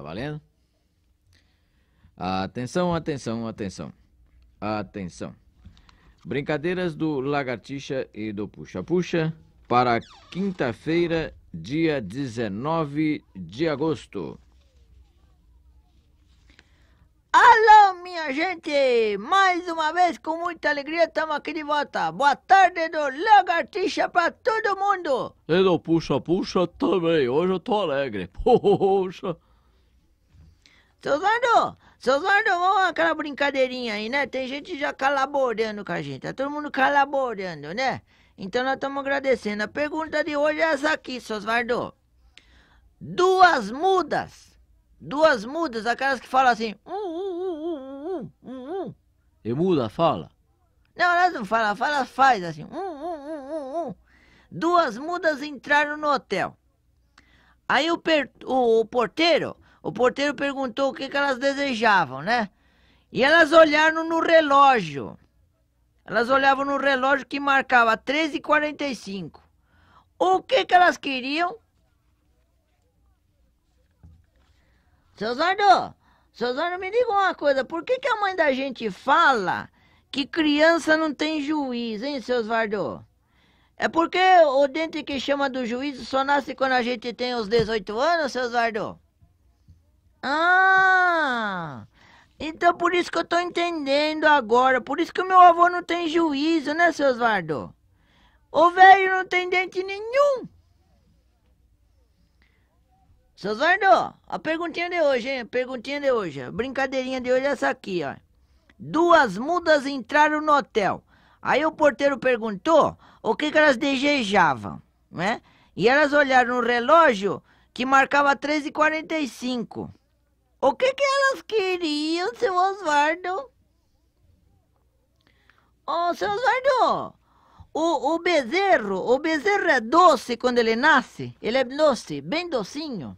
Tá valendo? Atenção, atenção, atenção. Atenção. Brincadeiras do Lagartixa e do Puxa-Puxa para quinta-feira, dia 19 de agosto. Alô, minha gente! Mais uma vez, com muita alegria, estamos aqui de volta. Boa tarde do Lagartixa para todo mundo! E do Puxa Puxa também. Hoje eu tô alegre. Poxa! Seu Zardo, seu Zardo, vamos aquela brincadeirinha aí, né? Tem gente já colaborando com a gente, tá todo mundo colaborando, né? Então nós estamos agradecendo. A pergunta de hoje é essa aqui, seu Zardo. Duas mudas, duas mudas, aquelas que falam assim, um, um, um, um, um, um. um. E muda, fala. Não, elas não falam, fala, faz assim, um, um, um, um, um. Duas mudas entraram no hotel. Aí o, per... o porteiro o porteiro perguntou o que, que elas desejavam, né? E elas olharam no relógio. Elas olhavam no relógio que marcava 13h45. O que, que elas queriam? Seu Zardo, seu Zardo, me diga uma coisa. Por que, que a mãe da gente fala que criança não tem juiz, hein, seu Zardo? É porque o dente que chama do juízo só nasce quando a gente tem os 18 anos, seu Zardo? Ah! Então por isso que eu tô entendendo agora. Por isso que o meu avô não tem juízo, né, seu Osvaldo? O velho não tem dente nenhum. Seu Osvaldo, a perguntinha de hoje, hein? A perguntinha de hoje. A brincadeirinha de hoje é essa aqui, ó. Duas mudas entraram no hotel. Aí o porteiro perguntou o que, que elas desejavam, né? E elas olharam no relógio que marcava 13h45. O que, que elas queriam, seu Oswaldo? Ô, oh, seu Oswaldo, o, o bezerro, o bezerro é doce quando ele nasce. Ele é doce, bem docinho.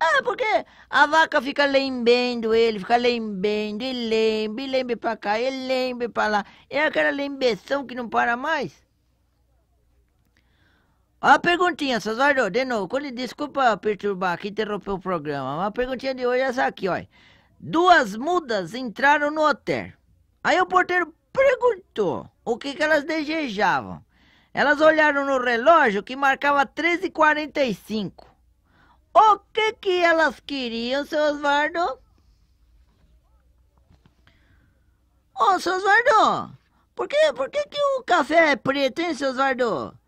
Ah, porque a vaca fica lembendo ele, fica lembendo, e lembre, e lembre pra cá, e lembre pra lá. É aquela lembeção que não para mais. Uma perguntinha, Sazardo, de novo, Com desculpa perturbar aqui, interromper o programa, Uma perguntinha de hoje é essa aqui, ó. Duas mudas entraram no hotel. Aí o porteiro perguntou o que, que elas desejavam. Elas olharam no relógio que marcava 13h45. O que que elas queriam, seu Osvaldo? Ô, oh, seu Osvaldo, por que, por que que o café é preto, hein, seu Osvaldo?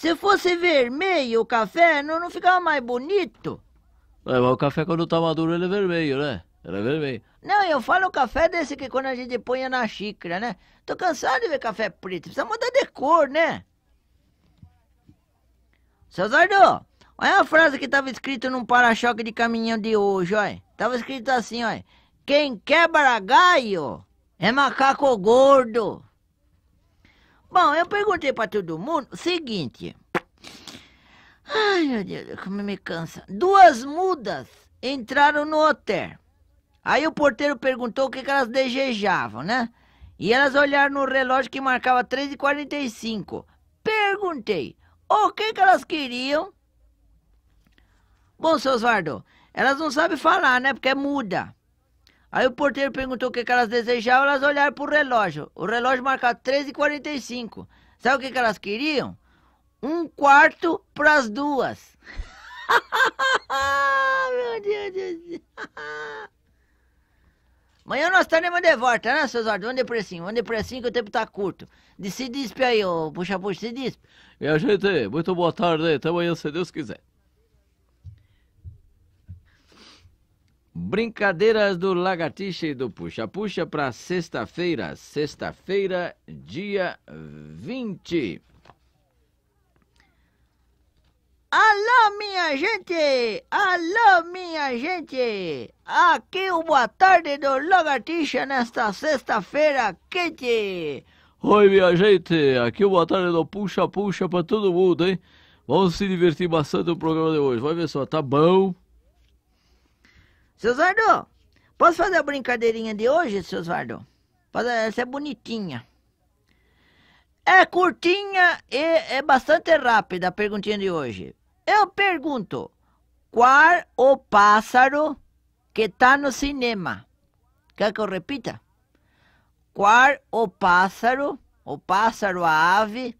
Se fosse vermelho o café, não, não ficava mais bonito. É, mas o café quando tá maduro ele é vermelho, né? Ele é vermelho. Não, eu falo o café desse que quando a gente põe na xícara, né? Tô cansado de ver café preto. Precisa mudar de cor, né? Seu Zardo, olha a frase que tava escrita num para-choque de caminhão de hoje, olha. Tava escrito assim, olha. Quem quebra galho é macaco gordo. Bom, eu perguntei para todo mundo o seguinte. Ai, meu Deus, como me cansa. Duas mudas entraram no hotel. Aí o porteiro perguntou o que, que elas desejavam, né? E elas olharam no relógio que marcava 3h45. Perguntei, o que, que elas queriam? Bom, seus Vardo, elas não sabem falar, né? Porque é muda. Aí o porteiro perguntou o que, que elas desejavam, elas olharam pro relógio. O relógio marcava 13h45. Sabe o que, que elas queriam? Um quarto pras duas. Meu Deus do céu. Amanhã nós estaremos de volta, né, seus ordens? Vamos precinho, vamos precinho que o tempo tá curto. De se dispe aí, ô puxa-puxa, se dispe. E a gente, muito boa tarde, até amanhã, se Deus quiser. Brincadeiras do Lagartixa e do Puxa Puxa para sexta-feira, sexta-feira, dia 20. Alô, minha gente! Alô, minha gente! Aqui o Boa Tarde do Lagartixa nesta sexta-feira quente! Oi, minha gente! Aqui o Boa Tarde do Puxa Puxa para todo mundo, hein? Vamos se divertir bastante no programa de hoje. Vai ver só, tá bom? Seu Osvaldo, posso fazer a brincadeirinha de hoje, seu Osvaldo? Essa é bonitinha. É curtinha e é bastante rápida a perguntinha de hoje. Eu pergunto, qual o pássaro que está no cinema? Quer que eu repita? Qual o pássaro, o pássaro, a ave,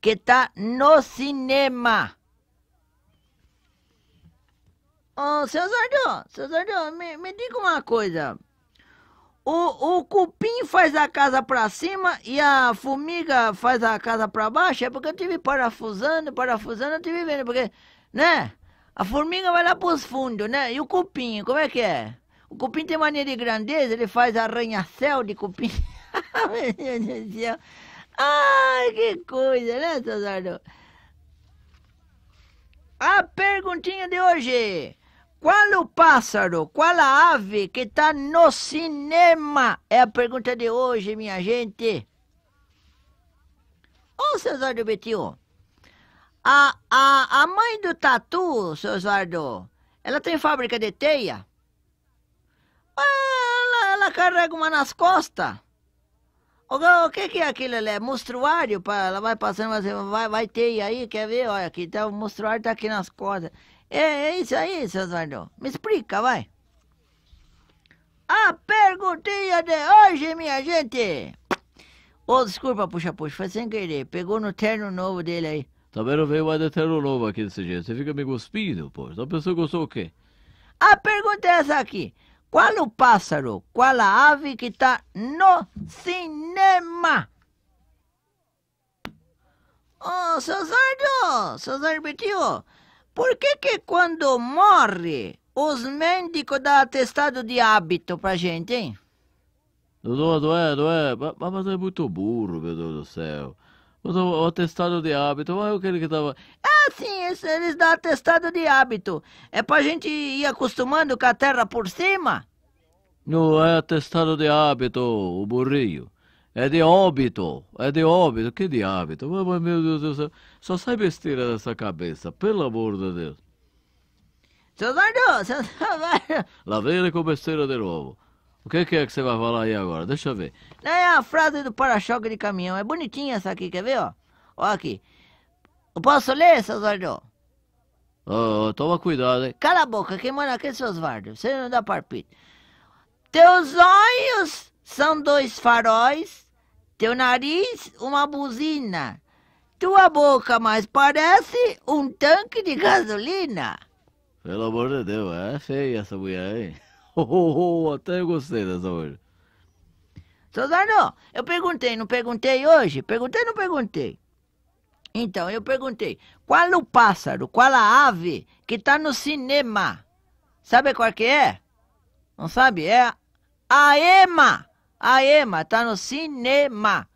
que está no cinema? Oh, seu Zardão, seu Zardão, me, me diga uma coisa. O, o cupim faz a casa para cima e a formiga faz a casa para baixo? É porque eu tive parafusando, parafusando, eu tive vendo, porque, né? A formiga vai lá pros fundos, né? E o cupim, como é que é? O cupim tem mania de grandeza, ele faz arranha-céu de cupim. Meu Deus do céu. Ai, que coisa, né, seu Zardão? A perguntinha de hoje. Qual o pássaro, qual a ave que está no cinema? É a pergunta de hoje, minha gente. Ô, seu Eduardo Betinho, a, a, a mãe do Tatu, seu Eduardo, ela tem fábrica de teia? Ela, ela carrega uma nas costas. O, o que, que é aquilo ali? É mostruário? Ela vai passando, vai, vai teia aí, quer ver? Olha aqui, tá, o mostruário tá aqui nas costas. É, é, isso aí, seu Oswaldo. Me explica, vai. A perguntinha de hoje, minha gente. Ô, oh, desculpa, puxa, puxa, foi sem querer. Pegou no terno novo dele aí. Também não veio mais de terno novo aqui desse jeito. Você fica me cuspindo, pô. Só pensou que gostou o quê? A pergunta é essa aqui. Qual o pássaro, qual a ave que tá no cinema? Ô, oh, seu Zardo, seu Zardo por que que quando morre, os médicos dão atestado de hábito pra gente, hein? Não, não é, não é, mas é muito burro, meu Deus do céu. o, o atestado de hábito, mas é aquele que tava... É sim, eles dão atestado de hábito. É pra gente ir acostumando com a terra por cima? Não é atestado de hábito, o burrinho. É de óbito, é de óbito, que de hábito? Mas, meu Deus do céu... Só sai besteira dessa cabeça, pelo amor de Deus. Seu Zardu, seu Zardu. Lá vem ele com besteira de novo. O que, que é que você vai falar aí agora? Deixa eu ver. É a frase do para-choque de caminhão. É bonitinha essa aqui, quer ver, ó? Ó aqui. Eu posso ler, seu Zardu? Oh, toma cuidado, hein? Cala a boca, quem mora aqui é seu Osvaldo. Você não dá parpite. Teus olhos são dois faróis, teu nariz uma buzina, tua boca, mas parece um tanque de gasolina. Pelo amor de Deus, é feia essa mulher, hein? Oh, oh, oh, até eu gostei dessa mulher. Suzano, eu perguntei, não perguntei hoje? Perguntei, não perguntei? Então, eu perguntei, qual o pássaro, qual a ave que tá no cinema? Sabe qual que é? Não sabe? É a ema. A ema tá no cinema.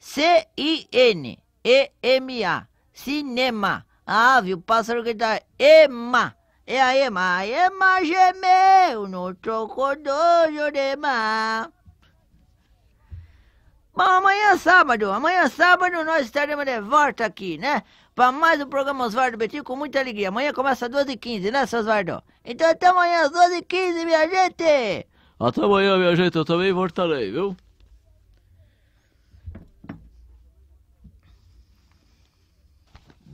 C-I-N. E-M-A. Cinema. Ah, viu? o pássaro que dá ema. É a ema. A ema gemeu no troco do ema. Bom, amanhã é sábado. Amanhã é sábado nós estaremos de volta aqui, né? Para mais um programa Osvaldo Betinho com muita alegria. Amanhã começa às 12h15, né, seu Osvaldo? Então até amanhã às 12h15, minha gente! Até amanhã, minha gente. Eu também voltarei, viu?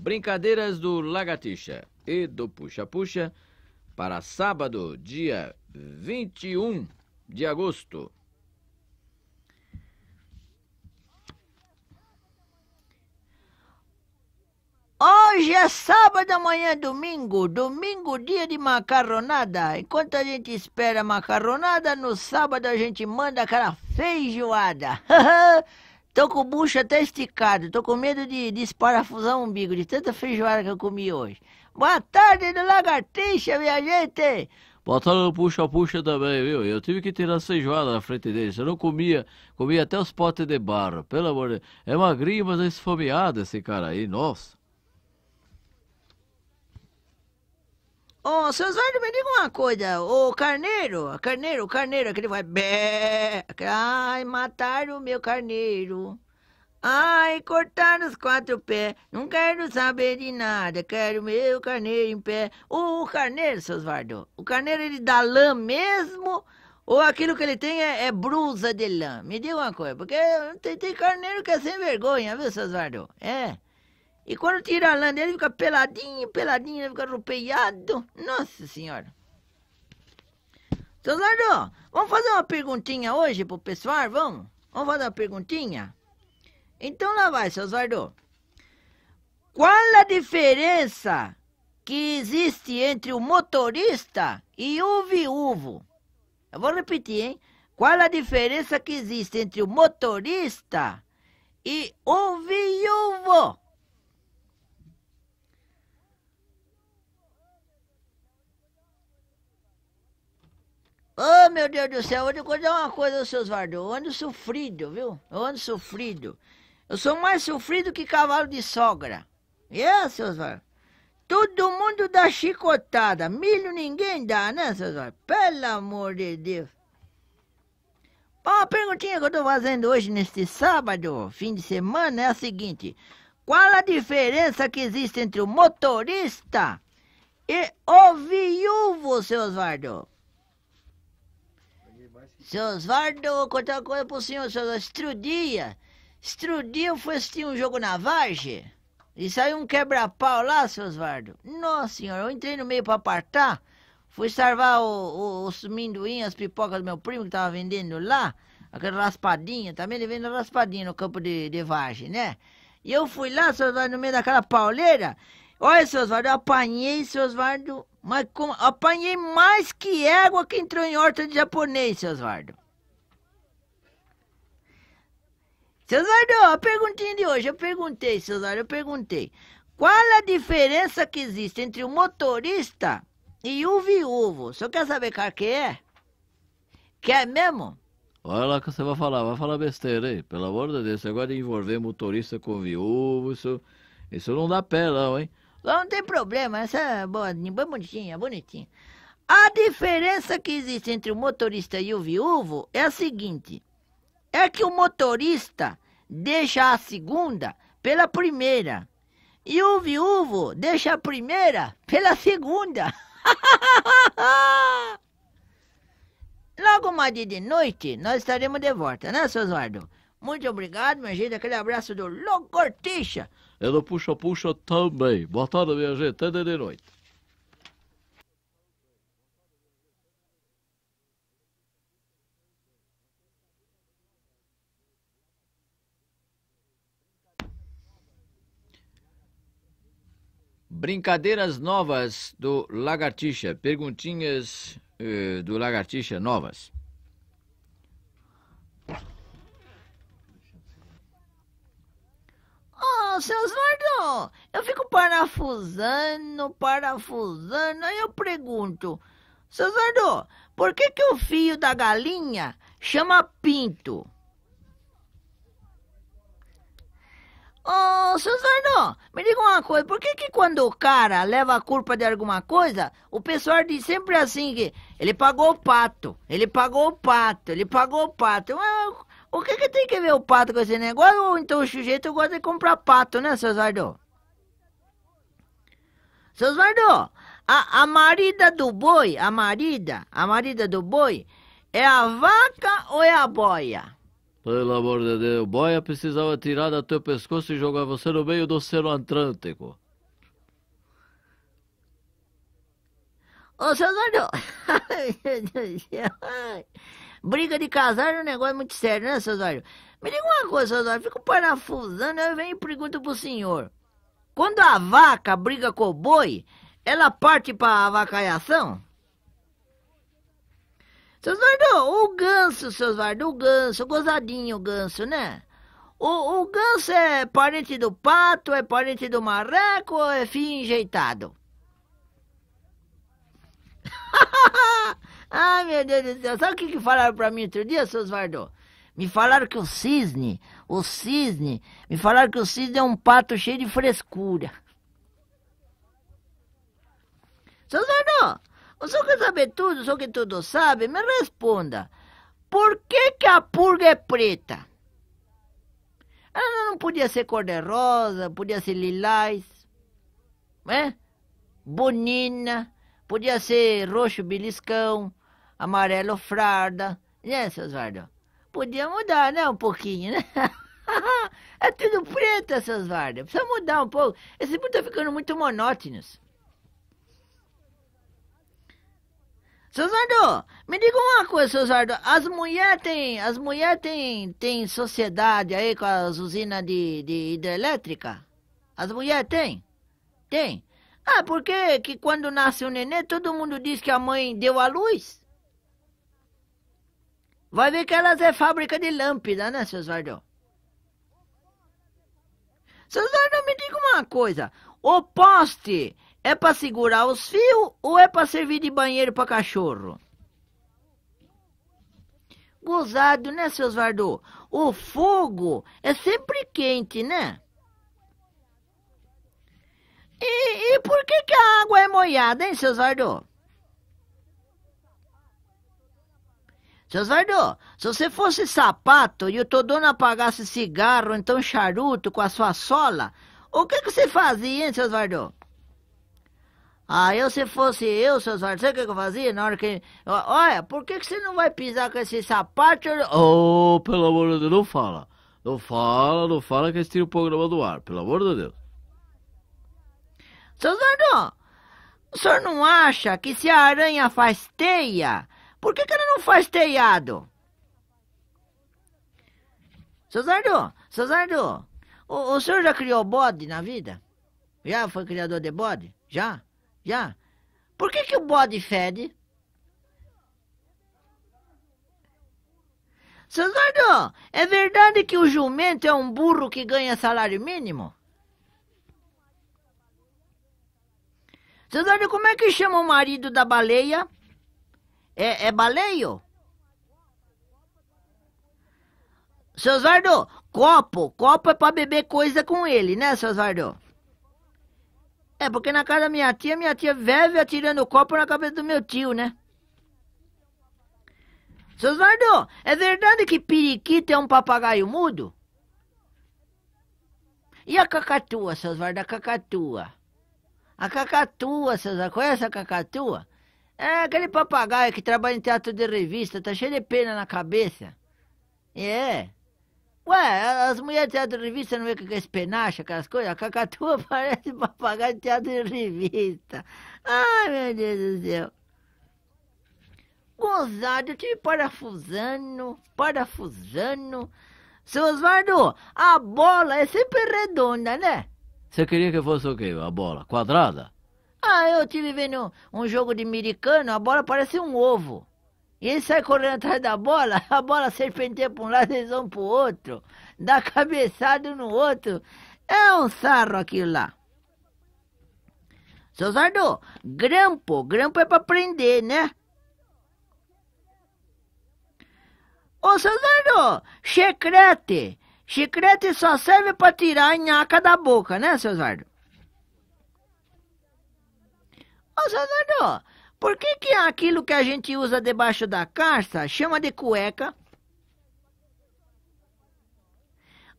Brincadeiras do Lagartixa e do Puxa-Puxa para sábado, dia 21 de agosto. Hoje é sábado, amanhã é domingo. Domingo, dia de macarronada. Enquanto a gente espera macarronada, no sábado a gente manda aquela feijoada. Tô com o bucho até esticado, tô com medo de desparafusar o umbigo de tanta feijoada que eu comi hoje. Boa tarde do Lagartixa, minha gente! Boa tarde no puxa-puxa também, viu? Eu tive que tirar feijoada na frente dele. Eu não comia, comia até os potes de barro. Pelo amor de Deus. É magrinho, mas é esfomeado esse cara aí, nossa. Ô, oh, seu Oswaldo, me diga uma coisa. O carneiro, carneiro, o carneiro, aquele vai... Bé, ai, mataram o meu carneiro. Ai, cortaram os quatro pés. Não quero saber de nada. Quero meu carneiro em pé. O, carneiro, seu Oswaldo, o carneiro, ele dá lã mesmo... Ou aquilo que ele tem é, é, brusa de lã. Me diga uma coisa, porque tem, tem carneiro que é sem vergonha, viu, Sosvardo? É. E quando tira a lã dele, fica peladinho, peladinho, né? fica rupeiado. Nossa senhora. Seu Zardo, vamos fazer uma perguntinha hoje pro pessoal, vamos? Vamos fazer uma perguntinha? Então lá vai, seu Zardo. Qual a diferença que existe entre o motorista e o viúvo? Eu vou repetir, hein? Qual a diferença que existe entre o motorista e o viúvo? Oh, meu Deus do céu, eu vou contar uma coisa aos seus Vardo. Eu ando sofrido, viu? Eu ando sofrido. Eu sou mais sofrido que cavalo de sogra. É, yeah, seus Vardo? Todo mundo dá chicotada. Milho ninguém dá, né, seus Vardo? Pelo amor de Deus. Uma perguntinha que eu tô fazendo hoje, neste sábado, fim de semana, é a seguinte. Qual a diferença que existe entre o motorista e o viúvo, seus Vardo? Seu Osvaldo, vou contar uma coisa pro senhor, seu Estrudia. Estrudia, eu fui assistir um jogo na Varge. E saiu um quebra-pau lá, seu Osvaldo. Nossa senhora, eu entrei no meio pra apartar. Fui salvar os minduinhos, as pipocas do meu primo que tava vendendo lá. Aquela raspadinha, também ele vende raspadinha no campo de, de Varge, né? E eu fui lá, seu Osvaldo, no meio daquela pauleira. Olha, seu Oswaldo, eu apanhei, seu Oswaldo. mas como, apanhei mais que égua que entrou em horta de japonês, seu Oswaldo. Seu Oswaldo, a perguntinha de hoje, eu perguntei, seu Oswaldo, eu perguntei. Qual a diferença que existe entre o motorista e o viúvo? O senhor quer saber qual que é? Quer mesmo? Olha lá que você vai falar, vai falar besteira aí, pelo amor de Deus. Você gosta de envolver motorista com viúvo, isso, isso não dá pé não, hein? Não tem problema, essa bonitinha, bonitinha, bonitinha. A diferença que existe entre o motorista e o viúvo é a seguinte: é que o motorista deixa a segunda pela primeira e o viúvo deixa a primeira pela segunda. Logo mais de noite, nós estaremos de volta, né, seu Eduardo? Muito obrigado, minha gente. Aquele abraço do Locortixa. É do puxa-puxa também. Boa tarde, minha gente. Até de noite. Brincadeiras novas do Lagartixa. Perguntinhas eh, do Lagartixa novas. Não, seu eu fico parafusando, parafusando, aí eu pergunto, seu Oswaldo, por que que o fio da galinha chama pinto? Ô, oh, seu Zarnô, me diga uma coisa, por que que quando o cara leva a culpa de alguma coisa, o pessoal diz sempre assim que ele pagou o pato, ele pagou o pato, ele pagou o pato. É, o que, que tem que ver o pato com esse negócio? Ou então o sujeito gosta de comprar pato, né, seu Zardo? Seu Zardo, a, a marida do boi, a marida, a marida do boi, é a vaca ou é a boia? Pelo amor de Deus, boia precisava tirar do teu pescoço e jogar você no meio do Oceano Atlântico. Ô, seu Zardo, meu Deus Briga de casal é um negócio muito sério, né, seu Zóio? Me diga uma coisa, seu Zóio, fico parafusando, eu venho e pergunto pro senhor. Quando a vaca briga com o boi, ela parte pra avacaiação? Seu Zardo, o ganso, seu Zardo, o ganso, o gozadinho o ganso, né? O, o ganso é parente do pato, é parente do marreco ou é filho enjeitado? Ai, meu Deus do céu. Sabe o que, falaram para mim outro dia, seus Osvaldo? Me falaram que o cisne, o cisne, me falaram que o cisne é um pato cheio de frescura. Seu Osvaldo, o senhor quer saber tudo, o senhor que tudo sabe? Me responda. Por que, que a purga é preta? Ela não podia ser cor-de-rosa, podia ser lilás, né? Bonina, podia ser roxo beliscão, amarelo frarda, né, seu Osvaldo? Podia mudar, né, um pouquinho, né? é tudo preto, seu Osvaldo. Precisa mudar um pouco. Esse mundo tá ficando muito monótono. Seu Zardo, me diga uma coisa, seu Zardo. As mulheres têm, as mulher tem, tem sociedade aí com as usinas de, de hidrelétrica? As mulheres têm? Tem. Ah, porque que quando nasce o um nenê, todo mundo diz que a mãe deu a luz? Vai ver que elas é fábrica de lâmpada, né, seus Vardão? Seus Vardão, me diga uma coisa. O poste é para segurar os fios ou é para servir de banheiro para cachorro? Gozado, né, seus Vardô? O fogo é sempre quente, né? E, e por que, que a água é molhada, hein, seus Vardô? Seu Zardo, se você fosse sapato e o teu apagasse cigarro, então charuto com a sua sola, o que, que você fazia, hein, seu Zardo? Ah, eu se fosse eu, seu Zardo, sabe o que, que eu fazia na hora que... Olha, por que, que você não vai pisar com esse sapato? Oh, pelo amor de Deus, não fala. Não fala, não fala que eles tiram o programa do ar, pelo amor de Deus. Seu Zardo, o senhor não acha que se a aranha faz teia... Por que, que ele não faz telhado? Seu Zardu, seu o, o senhor já criou bode na vida? Já foi criador de bode? Já? Já? Por que, que o bode fede? Seu é verdade que o jumento é um burro que ganha salário mínimo? Seu como é que chama o marido da baleia? É, é baleio? Seu Osvaldo, copo. Copo é pra beber coisa com ele, né, seu Osvaldo? É, porque na casa da minha tia, minha tia vive atirando o copo na cabeça do meu tio, né? Seu Osvaldo, é verdade que periquito é um papagaio mudo? E a cacatua, seu Osvaldo, a cacatua? A cacatua, seu Osvaldo, conhece a cacatua? É aquele papagaio que trabalha em teatro de revista, tá cheio de pena na cabeça. É. Ué, as mulheres de teatro de revista não vê com esse penacho, aquelas coisas? A cacatua parece papagaio de teatro de revista. Ai, meu Deus do céu. Gozado, eu tive parafusando, parafusando. Seu Osvaldo, a bola é sempre redonda, né? Você queria que fosse o quê? A bola? Quadrada? Ah, eu tive vendo um, jogo de americano, a bola parece um ovo. E ele sai correndo atrás da bola, a bola serpenteia para um lado, eles vão para o outro. Dá cabeçada no outro. É um sarro aquilo lá. Seu Zardo, grampo, grampo é para prender, né? Ô, seu Zardo, chiclete, chiclete só serve para tirar a nhaca da boca, né, seu Zardo? Ô, Salvador, por que, que aquilo que a gente usa debaixo da calça chama de cueca?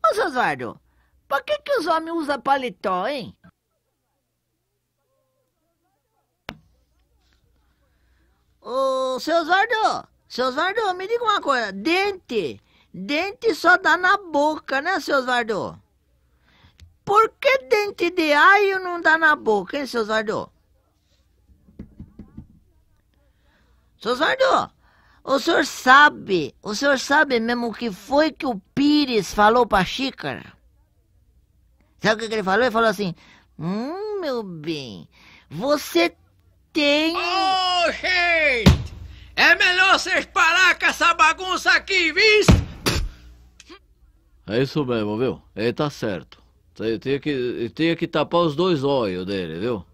Ô, Salvador, por que, que os homens usam paletó, hein? Ô, seu Osvaldo, seu Osvaldo, me diga uma coisa. Dente, dente só dá na boca, né, seu Osvaldo? Por que dente de alho não dá na boca, hein, seu Osvaldo? Sr. Sardo, o senhor sabe, o senhor sabe mesmo o que foi que o Pires falou pra xícara? Sabe o que ele falou? Ele falou assim: Hum, meu bem, você tem. Oh, gente! É melhor vocês parar com essa bagunça aqui, visto? É isso mesmo, viu? Ele tá certo. Tem que, tinha que tapar os dois olhos dele, viu?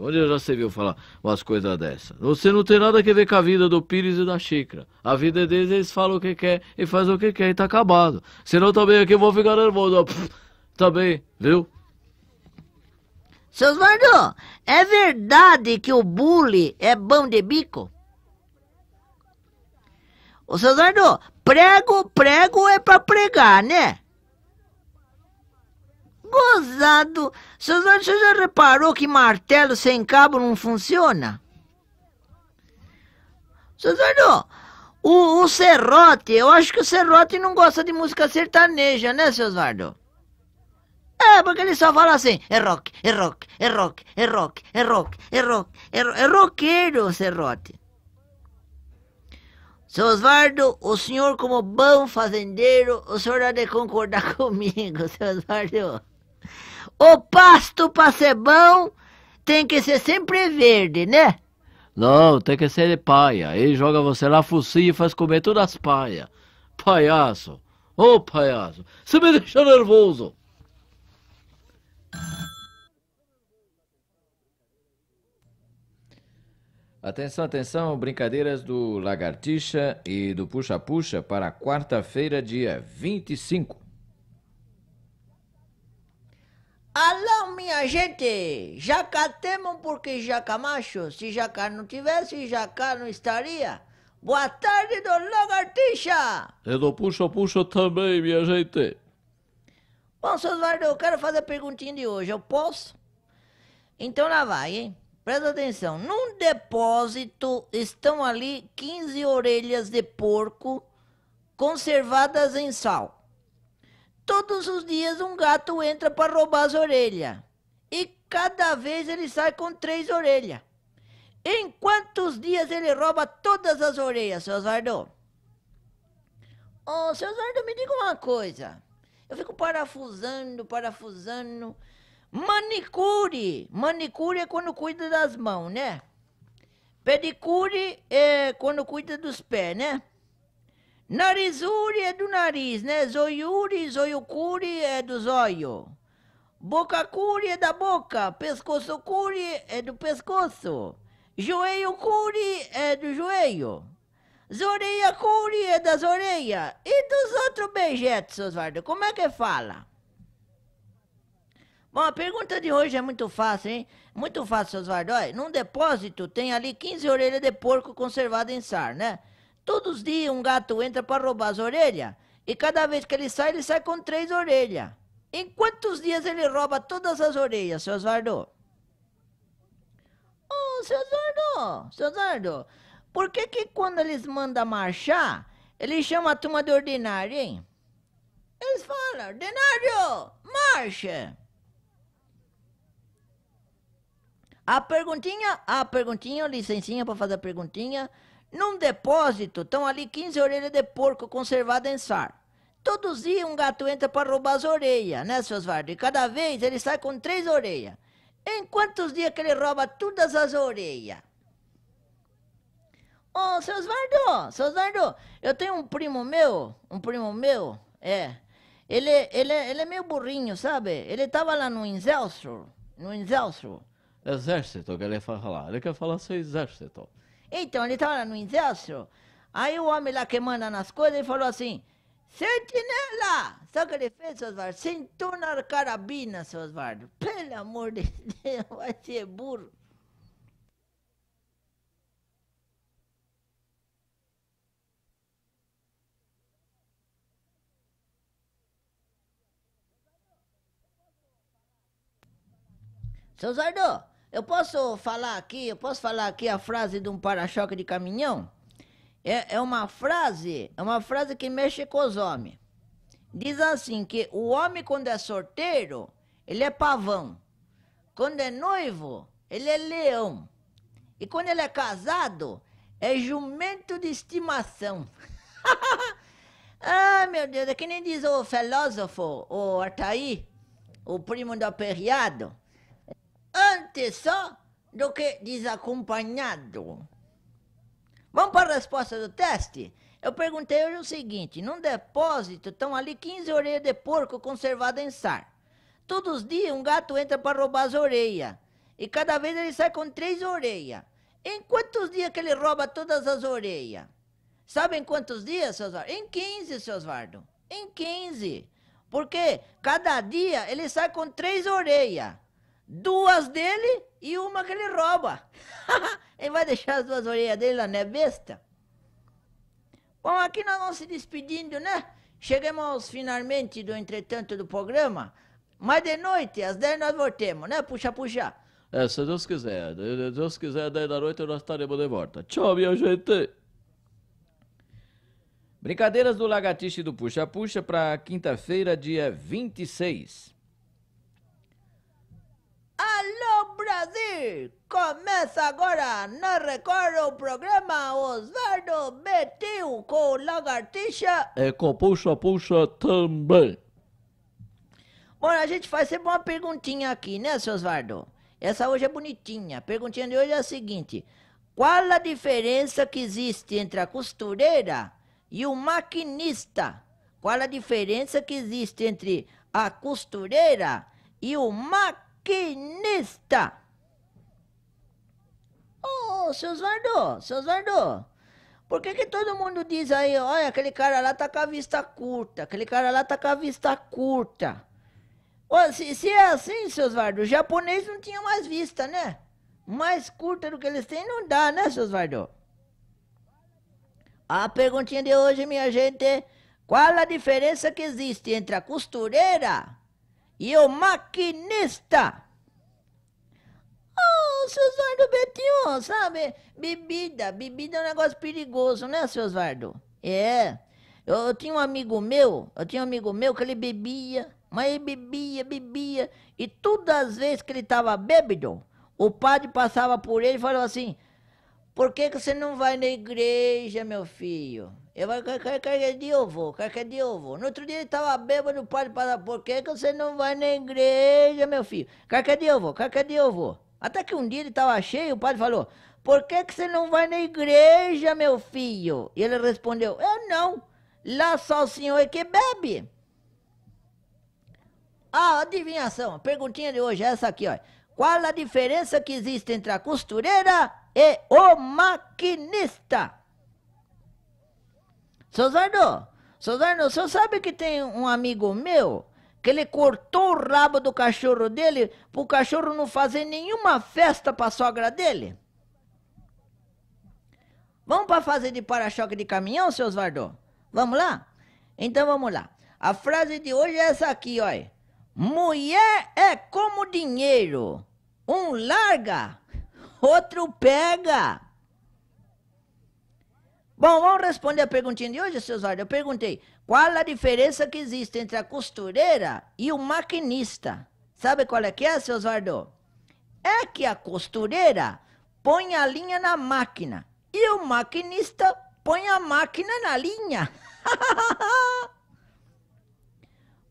Onde já você viu falar umas coisas dessas? Você não tem nada a ver com a vida do Pires e da Xícara. A vida é deles, eles falam o que quer e fazem o que quer e tá acabado. Senão também aqui eu vou ficar nervoso. Também, viu? Seu Osvaldo, é verdade que o bully é bom de bico? Ô, seu Osvaldo, prego, prego é pra pregar, né? gozado. Suzana, você já reparou que martelo sem cabo não funciona? Suzano, tá o, o Serrote, eu acho que o Serrote não gosta de música sertaneja, né, seu Osvaldo? É, porque ele só fala assim, é rock, é rock, é rock, é rock, é rock, é rock, é, rock, é roqueiro o Serrote. Seu Osvaldo, o senhor como bom fazendeiro, o senhor há de concordar comigo, seu Osvaldo. O pasto para ser bom tem que ser sempre verde, né? Não, tem que ser de paia. Aí joga você lá focinho e faz comer todas as paias. Palhaço. Ô, oh, palhaço. Você me deixa nervoso. Atenção, atenção, brincadeiras do Lagartixa e do Puxa-Puxa para quarta-feira, dia 25. Alô, minha gente! Jacá temo porque Jacamacho, se Jacá não tivesse, Jacá não estaria. Boa tarde, Dona Lagartixa! É do puxa Puxa também, minha gente. Bom, seu Eduardo, eu quero fazer a perguntinha de hoje. Eu posso? Então lá vai, hein? Presta atenção. Num depósito estão ali 15 orelhas de porco conservadas em sal. Todos os dias um gato entra para roubar as orelhas. E cada vez ele sai com três orelhas. Em quantos dias ele rouba todas as orelhas, seu Osvaldo? Oh, seu Osvaldo, me diga uma coisa. Eu fico parafusando, parafusando. Manicure. Manicure é quando cuida das mãos, né? Pedicure é quando cuida dos pés, né? Narizuri é do nariz, né? Zoiuri, zoiocuri é do zóio. Bocacuri é da boca. Pescoçocuri é do pescoço. Joelhocuri é do joelho. Zoreiacuri é das orelhas. E dos outros beijetes, Osvaldo? Como é que fala? Bom, a pergunta de hoje é muito fácil, hein? Muito fácil, Osvaldo. Olha, num depósito tem ali 15 orelhas de porco conservadas em sar, né? Todos os dias um gato entra para roubar as orelhas. E cada vez que ele sai, ele sai com três orelhas. Em quantos dias ele rouba todas as orelhas, seu Osvaldo? Oh, seu Osvaldo, seu Osvaldo, por que que quando eles mandam marchar, ele chama a turma de ordinário, hein? Eles falam, ordinário, marcha! A perguntinha, a perguntinha, licencinha para fazer a perguntinha. Num depósito estão ali 15 orelhas de porco conservadas em sar. Todos dias um gato entra para roubar as orelhas, né, seus Vardos? E cada vez ele sai com três orelhas. Em quantos dias que ele rouba todas as orelhas? Ô, oh, seus Vardo, seus Vardo, eu tenho um primo meu, um primo meu, é. Ele, ele, ele é meio burrinho, sabe? Ele tava lá no Inzelso, no Inzelso. Exército, que ele falar, Ele quer falar seu exército. Então, ele estava no exército, aí o homem lá que manda nas coisas, ele falou assim, sentinela! Sabe o que ele fez, Osvaldo? Sentou na carabina, seu Osvaldo. Pelo amor de Deus, vai ser burro. Seu Zardo, eu posso falar aqui, eu posso falar aqui a frase de um para-choque de caminhão? É, é uma frase, é uma frase que mexe com os homens. Diz assim que o homem quando é sorteiro, ele é pavão. Quando é noivo, ele é leão. E quando ele é casado, é jumento de estimação. ah, meu Deus, é que nem diz o filósofo, o Artaí, o primo do aperreado antes só do que desacompanhado. Vamos para a resposta do teste? Eu perguntei hoje o seguinte: num depósito estão ali 15 orelhas de porco conservadas em sar. Todos os dias um gato entra para roubar as orelhas. E cada vez ele sai com três orelhas. Em quantos dias que ele rouba todas as orelhas? Sabe em quantos dias, seus Vardo? Em 15, seus Vardo. Em 15. Porque cada dia ele sai com três orelhas duas dele e uma que ele rouba. ele vai deixar as duas orelhas dele lá, né, besta? Bom, aqui nós vamos se despedindo, né? Chegamos finalmente do entretanto do programa. Mas de noite, às 10 nós voltemos, né? Puxa, puxa. É, se Deus quiser. Se Deus quiser, 10 da noite nós estaremos de volta. Tchau, minha gente. Brincadeiras do Lagatiche e do Puxa Puxa para quinta-feira, dia 26. Alô Brasil! Começa agora na Record o programa Osvaldo Betil com Lagartixa e é, com Puxa Puxa também. Bom, a gente faz sempre uma perguntinha aqui, né, seu Osvaldo? Essa hoje é bonitinha. A perguntinha de hoje é a seguinte: Qual a diferença que existe entre a costureira e o maquinista? Qual a diferença que existe entre a costureira e o maquinista? maquinista. Ô, oh, seu seus seu por que, que todo mundo diz aí, olha, aquele cara lá tá com a vista curta, aquele cara lá tá com a vista curta? Oh, se, se é assim, seus Zardo, os japonês não tinha mais vista, né? Mais curta do que eles têm não dá, né, seus Zardo? A perguntinha de hoje, minha gente, qual a diferença que existe entre a costureira e o maquinista. Oh, seu Osvaldo Betinho, sabe? Bebida, bebida é um negócio perigoso, né, seu Osvaldo? É. Eu, eu, tinha um amigo meu, eu tinha um amigo meu que ele bebia, mas ele bebia, bebia, e todas as vezes que ele estava bêbado, o padre passava por ele e falava assim: por que, que você não vai na igreja, meu filho? Eu vou, qualquer dia eu vou, qualquer dia eu vou. No outro dia ele estava bêbado, o padre falava, por que, que você não vai na igreja, meu filho? Qualquer dia eu vou, qualquer dia eu vou. Até que um dia ele estava cheio, o padre falou, por que, que você não vai na igreja, meu filho? E ele respondeu, eu não, lá só o senhor é que bebe. Ah, adivinhação, a perguntinha de hoje é essa aqui, ó. Qual a diferença que existe entre a costureira e o maquinista. Seu Zardo, seu Zardo, o senhor sabe que tem um amigo meu que ele cortou o rabo do cachorro dele para o cachorro não fazer nenhuma festa para a sogra dele? Vamos para fazer de para-choque de caminhão, seu Zardo? Vamos lá? Então vamos lá. A frase de hoje é essa aqui, olha. Mulher é como dinheiro. Um larga, outro pega. Bom, vamos responder a perguntinha de hoje, seus olhos. Eu perguntei, qual a diferença que existe entre a costureira e o maquinista? Sabe qual é que é, seus olhos? É que a costureira põe a linha na máquina e o maquinista põe a máquina na linha.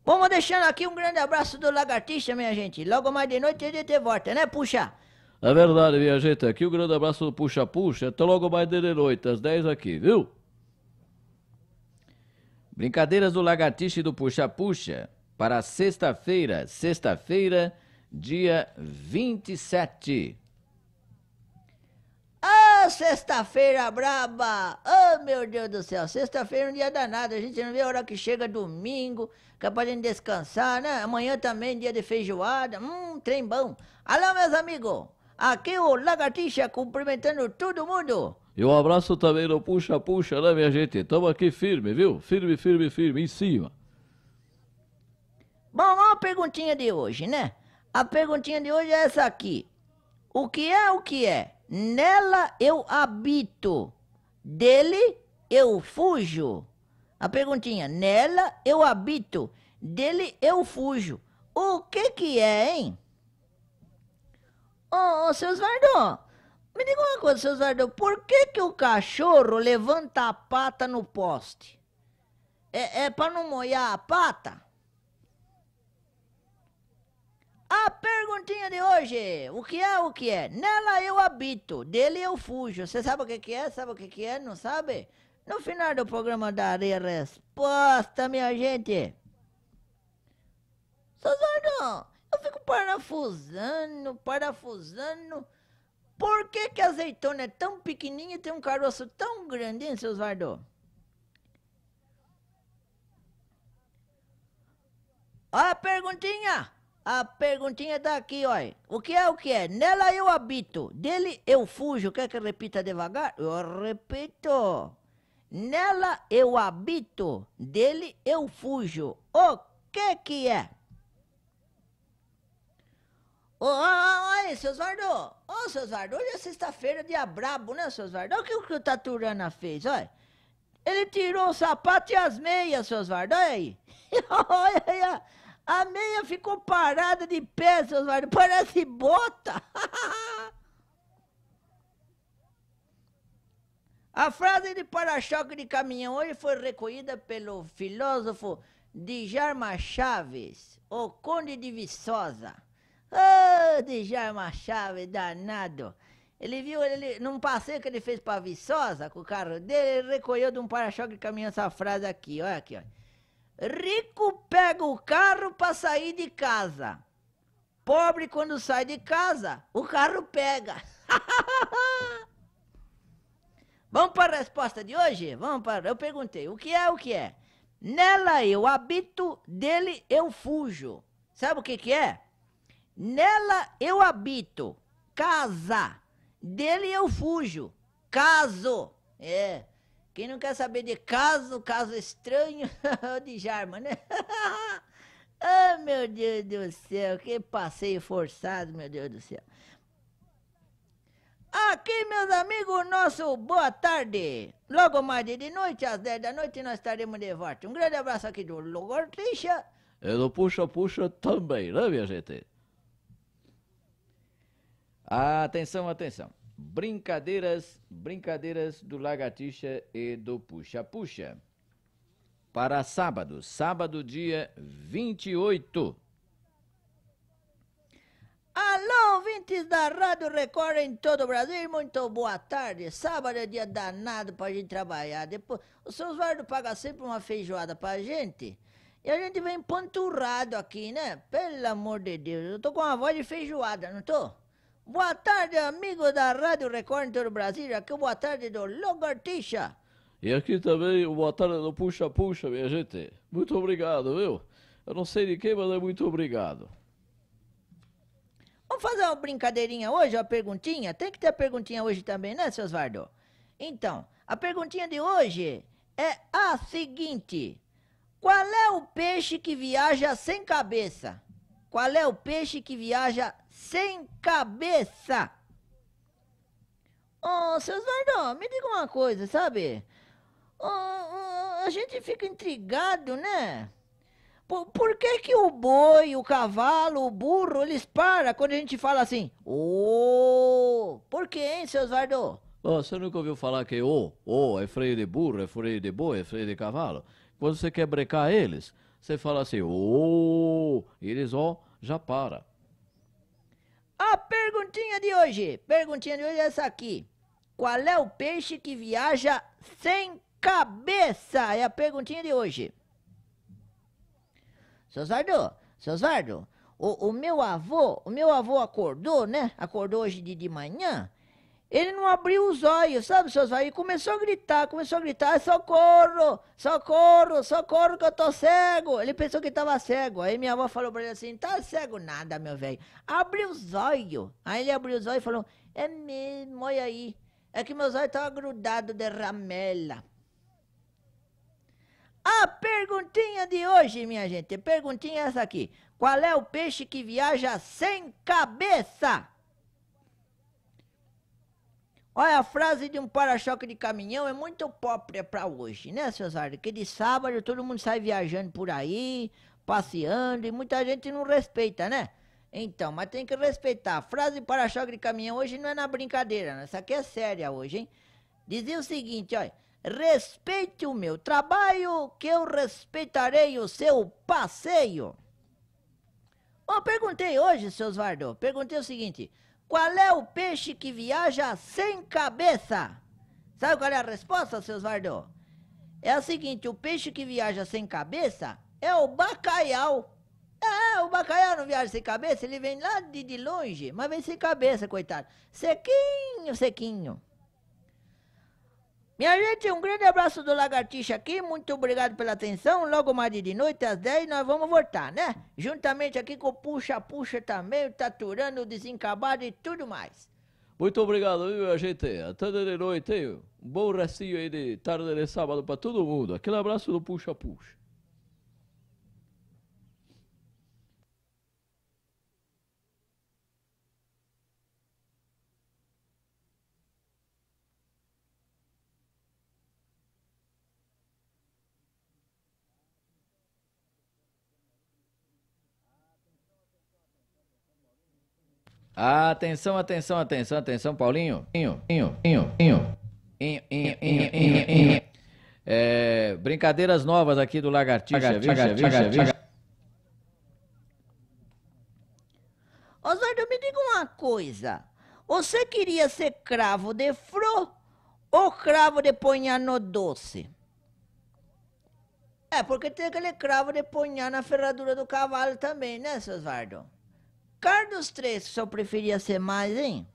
Vamos deixando aqui um grande abraço do Lagartixa, minha gente. Logo mais de noite a gente volta, né? Puxa! É verdade, minha gente. Aqui um grande abraço do Puxa Puxa. Até logo mais de noite, às 10 aqui, viu? Brincadeiras do Lagartixa e do Puxa Puxa para sexta-feira, sexta-feira, dia 27. Ah, sexta-feira braba! Oh, meu Deus do céu! Sexta-feira é um dia danado. A gente não vê a hora que chega domingo, que é pra gente descansar, né? Amanhã também, dia de feijoada. Hum, trem bom. Alô, meus amigos! Aqui o Lagartixa cumprimentando todo mundo. E um abraço também no Puxa Puxa, né, minha gente? Tamo aqui firme, viu? Firme, firme, firme, em cima. Bom, olha a perguntinha de hoje, né? A perguntinha de hoje é essa aqui. O que é o que é? Nela eu habito, dele eu fujo. A perguntinha, nela eu habito, dele eu fujo. O que que é, hein? Ô, oh, seus Vardô, me diga uma coisa, seus Vardô, por que, que o cachorro levanta a pata no poste? É, é para não molhar a pata? A perguntinha de hoje, o que é, o que é? Nela eu habito, dele eu fujo. Você sabe o que, que é? Sabe o que, que é? Não sabe? No final do programa darei a resposta, minha gente. Sozardo, eu fico parafusando, parafusando. Por que, que a azeitona é tão pequenininha e tem um caroço tão grande, hein, seu Osvaldo? Olha a perguntinha. A perguntinha tá aqui, olha. O que é o que é? Nela eu habito, dele eu fujo. Quer que eu repita devagar? Eu repito. Nela eu habito, dele eu fujo. O que que é? Ô, ô, ô, seu Osvaldo! Ô, oh, seu hoje é sexta-feira, dia brabo, né, seu Osvaldo? Olha o que o, Taturana fez, olha. Ele tirou o sapato e as meias, seu Osvaldo, olha aí. olha aí, a, meia ficou parada de pé, seu Osvaldo, parece bota. A frase de para-choque de caminhão hoje foi recolhida pelo filósofo Djalma Chaves, o Conde de Viçosa. Ô, oh, ah, Djalma é Chaves, danado. Ele viu, ele, num passeio que ele fez pra Viçosa com o carro dele, ele recolheu de um para-choque e caminhou essa frase aqui, olha aqui, Rico pega o carro pra sair de casa. Pobre, quando sai de casa, o carro pega. Vamos para a resposta de hoje? Vamos para. Eu perguntei: o que é o que é? Nela eu habito, dele eu fujo. Sabe o que, que é? Nela eu habito, casa. Dele eu fujo, caso. É. Quem não quer saber de caso, caso estranho, de Jarma, né? Ah, oh, meu Deus do céu, que passeio forçado, meu Deus do céu. Aqui, meus amigos, nosso boa tarde. Logo mais de noite, às 10 da noite, nós estaremos de volta. Um grande abraço aqui do Logortixa. E do Puxa Puxa também, né, minha gente? Atenção, atenção. Brincadeiras, brincadeiras do lagartixa e do puxa-puxa. Para sábado, sábado dia 28. Alô, ouvintes da Rádio Record em todo o Brasil, muito boa tarde. Sábado é dia danado para a gente trabalhar. Depois, o seu usuário paga sempre uma feijoada para a gente. E a gente vem panturrado aqui, né? Pelo amor de Deus, eu tô com uma voz de feijoada, não tô? Boa tarde, amigo da Rádio Record do Brasil. Aqui boa tarde do Logartixa. E aqui também boa tarde do Puxa Puxa, minha gente. Muito obrigado, viu? Eu não sei de quem, mas é muito obrigado. Vamos fazer uma brincadeirinha hoje, uma perguntinha? Tem que ter a perguntinha hoje também, né, seus Vardo? Então, a perguntinha de hoje é a seguinte: Qual é o peixe que viaja sem cabeça? Qual é o peixe que viaja sem cabeça. Oh, seu Zardó, me diga uma coisa, sabe? Oh, oh, a gente fica intrigado, né? Por, por, que que o boi, o cavalo, o burro, eles param quando a gente fala assim? Ô, oh, por que, hein, seu Zardó? Oh, você nunca ouviu falar que ô, oh, oh, é freio de burro, é freio de boi, é freio de cavalo? Quando você quer brecar eles, você fala assim, ô, oh, e eles, ó, oh, já para. A perguntinha de hoje, perguntinha de hoje é essa aqui. Qual é o peixe que viaja sem cabeça? É a perguntinha de hoje. Seu Zardo, seu o, o meu avô, o meu avô acordou, né? Acordou hoje de, de manhã ele não abriu os olhos, sabe, seus olhos, e começou a gritar, começou a gritar, socorro, socorro, socorro que eu tô cego. Ele pensou que estava cego. Aí minha avó falou para ele assim, tá cego nada, meu velho. Abriu os olhos. Aí ele abriu os olhos e falou, é mesmo, olha aí. É que meus olhos estavam grudados de ramela. A perguntinha de hoje, minha gente, perguntinha é essa aqui. Qual é o peixe que viaja sem cabeça? Olha, a frase de um para-choque de caminhão é muito própria para hoje, né, Cesar? Que de sábado todo mundo sai viajando por aí, passeando, e muita gente não respeita, né? Então, mas tem que respeitar. A frase para-choque de caminhão hoje não é na brincadeira, né? Essa aqui é séria hoje, hein? Dizia o seguinte, olha. Respeite o meu trabalho, que eu respeitarei o seu passeio. Eu perguntei hoje, seu Osvaldo, perguntei o seguinte: qual é o peixe que viaja sem cabeça? Sabe qual é a resposta, seus Vardô? É a seguinte: o peixe que viaja sem cabeça é o bacalhau. É, o bacalhau não viaja sem cabeça, ele vem lá de, de longe, mas vem sem cabeça, coitado. Sequinho, sequinho. Minha gente, um grande abraço do Lagartixa aqui, muito obrigado pela atenção. Logo mais de noite, às 10, nós vamos voltar, né? Juntamente aqui com o Puxa Puxa também, o o Desencabado e tudo mais. Muito obrigado, viu, minha gente? Até de noite, hein? Um bom restinho aí de tarde de sábado para todo mundo. Aquele abraço do Puxa Puxa. Atenção, atenção, atenção, atenção, Paulinho. Inho, inho, inho, inho. É, brincadeiras novas aqui do Lagartixa, lagartixa, lagartixa, lagartixa, Oswaldo, me diga uma coisa. Você queria ser cravo de fro ou cravo de ponhar no doce? É, porque tem aquele cravo de ponhar na ferradura do cavalo também, né, seu Oswaldo? dos III, que só preferia ser mais, hein?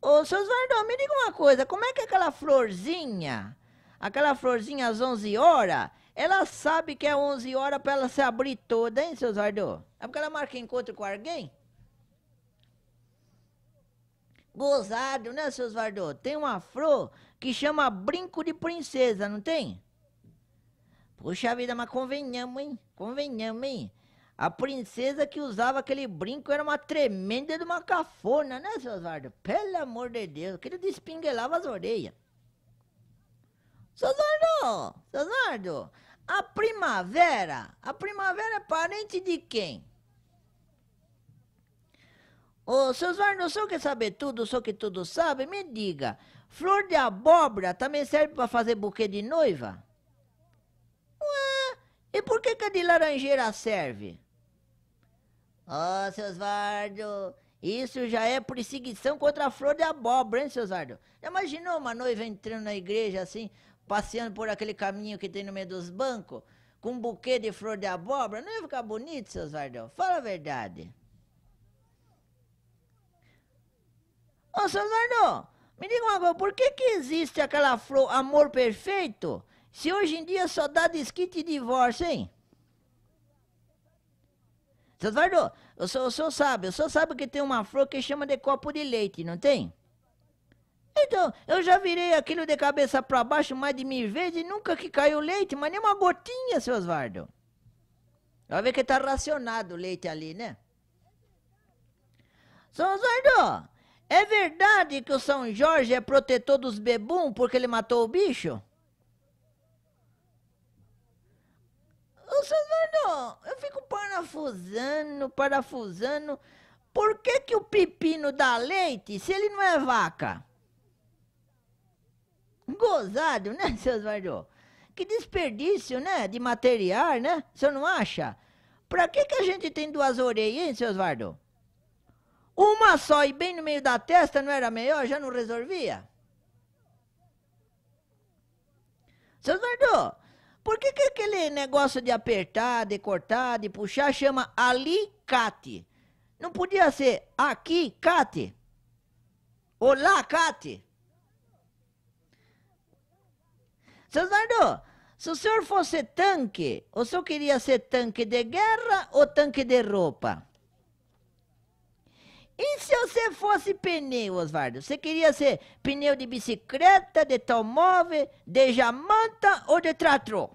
Ô, seu Oswaldão, me diga uma coisa, como é que aquela florzinha, aquela florzinha às 11 horas, ela sabe que é 11 horas para ela se abrir toda, hein, seu Oswaldão? É porque ela marca encontro com alguém? Gozado, né, seu Oswaldão? Tem uma flor que chama brinco de princesa, não tem? Puxa vida, mas convenhamos, hein? Convenhamos, hein? A princesa que usava aquele brinco era uma tremenda de uma cafona, né, seu Osvaldo? Pelo amor de Deus, aquele despinguelava as orelhas. Seu Osvaldo, seu Osvaldo, a primavera, a primavera é parente de quem? Ô, seu Osvaldo, o senhor quer saber tudo, o senhor que tudo sabe? Me diga, flor de abóbora também serve para fazer buquê de noiva? Ué, e por que que a de laranjeira serve? Ó, oh, seu Osvaldo, isso já é perseguição contra a flor de abóbora, hein, seu Osvaldo? Já imaginou uma noiva entrando na igreja assim, passeando por aquele caminho que tem no meio dos bancos, com um buquê de flor de abóbora? Não ia ficar bonito, seu Osvaldo? Fala a verdade. Ô, oh, seu Osvaldo, me diga uma coisa, por que que existe aquela flor amor perfeito se hoje em dia só dá desquite e divórcio, hein? Seu Eduardo, o senhor, o senhor sabe, o senhor sabe que tem uma flor que chama de copo de leite, não tem? Então, eu já virei aquilo de cabeça para baixo mais de mil vezes e nunca que caiu leite, mas nem uma gotinha, seu Osvaldo. Vai ver que tá racionado o leite ali, né? Seu Osvaldo, é verdade que o São Jorge é protetor dos bebum porque ele matou o bicho? Ô, Senador, eu fico parafusando, parafusando. Por que, que o pepino dá leite se ele não é vaca? Gozado, né, seu Eduardo? Que desperdício, né, de material, né? O senhor não acha? Pra que, que a gente tem duas orelhas, hein, seu Eduardo? Uma só e bem no meio da testa não era melhor? Já não resolvia? Seu Eduardo, por que, que aquele negócio de apertar, de cortar, de puxar chama alicate? Não podia ser aqui, Cate? Olá, Cate? Seu Zardo, se o senhor fosse tanque, o senhor queria ser tanque de guerra ou tanque de roupa? E se você fosse pneu, Oswaldo? Você queria ser pneu de bicicleta, de automóvel, de jamanta ou de trator?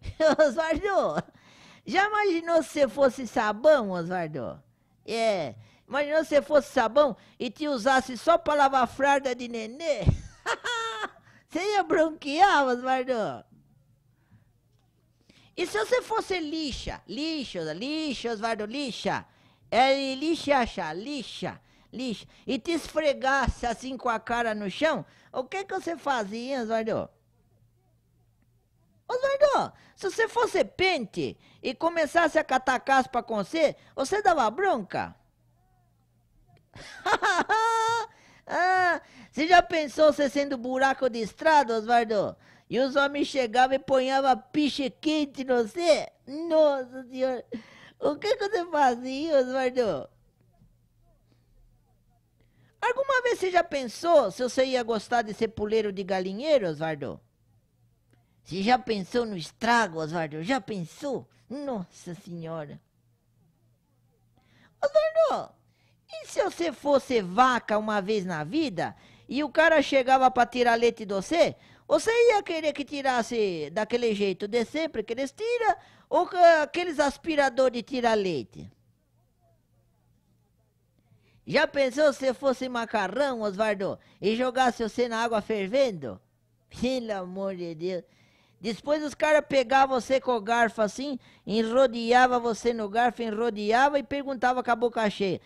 Oswaldo, já imaginou se você fosse sabão, Oswaldo? É, imaginou se você fosse sabão e te usasse só para lavar fralda de nenê? você ia bronquear, Oswaldo? E se você fosse lixa? lixa, lixa, Oswaldo, lixa. É lixa, lixa, lixa, lixa. E te esfregasse assim com a cara no chão, o que que você fazia, Oswaldo? Oswaldo, se você fosse pente e começasse a catar caspa com você, você dava bronca? ah, você já pensou você sendo buraco de estrada, Oswaldo? E os homens chegavam e ponhavam piche quente no você? Nossa senhora! O que, que você fazia, Oswaldo? Alguma vez você já pensou se você ia gostar de ser puleiro de galinheiro, Oswaldo? Você já pensou no estrago, Oswaldo? Já pensou? Nossa Senhora! Oswaldo, e se você fosse vaca uma vez na vida e o cara chegava para tirar leite de você, você ia querer que tirasse daquele jeito de sempre que eles tiram ou aqueles aspiradores de tira-leite? Já pensou se fosse macarrão, Osvaldo, e jogasse você na água fervendo? Pelo amor de Deus. Depois os caras pegavam você com o garfo assim, enrodeava você no garfo, enrodeava e perguntava com a boca cheia.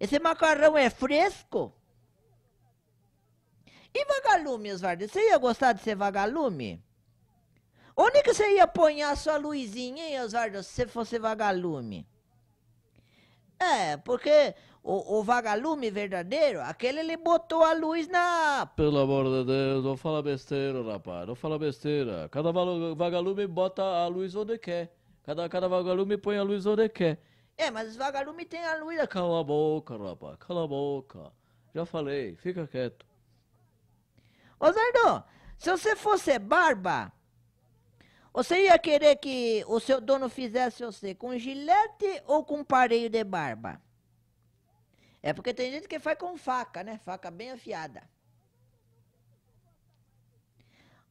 Esse macarrão é fresco? E vagalume, Osvaldo? Você ia gostar de ser vagalume? Onde que você ia apanhar a sua luzinha, hein, Osvaldo, se você fosse vagalume? É, porque o, o, vagalume verdadeiro, aquele ele botou a luz na. Pelo amor de Deus, não fala besteira, rapaz, não fala besteira. Cada vagalume bota a luz onde quer. Cada, cada vagalume põe a luz onde quer. É, mas os vagalume tem a luz. Cala a boca, rapaz, cala a boca. Já falei, fica quieto. Osvaldo, se você fosse barba, você ia querer que o seu dono fizesse você com gilete ou com pareio de barba? É porque tem gente que faz com faca, né? Faca bem afiada.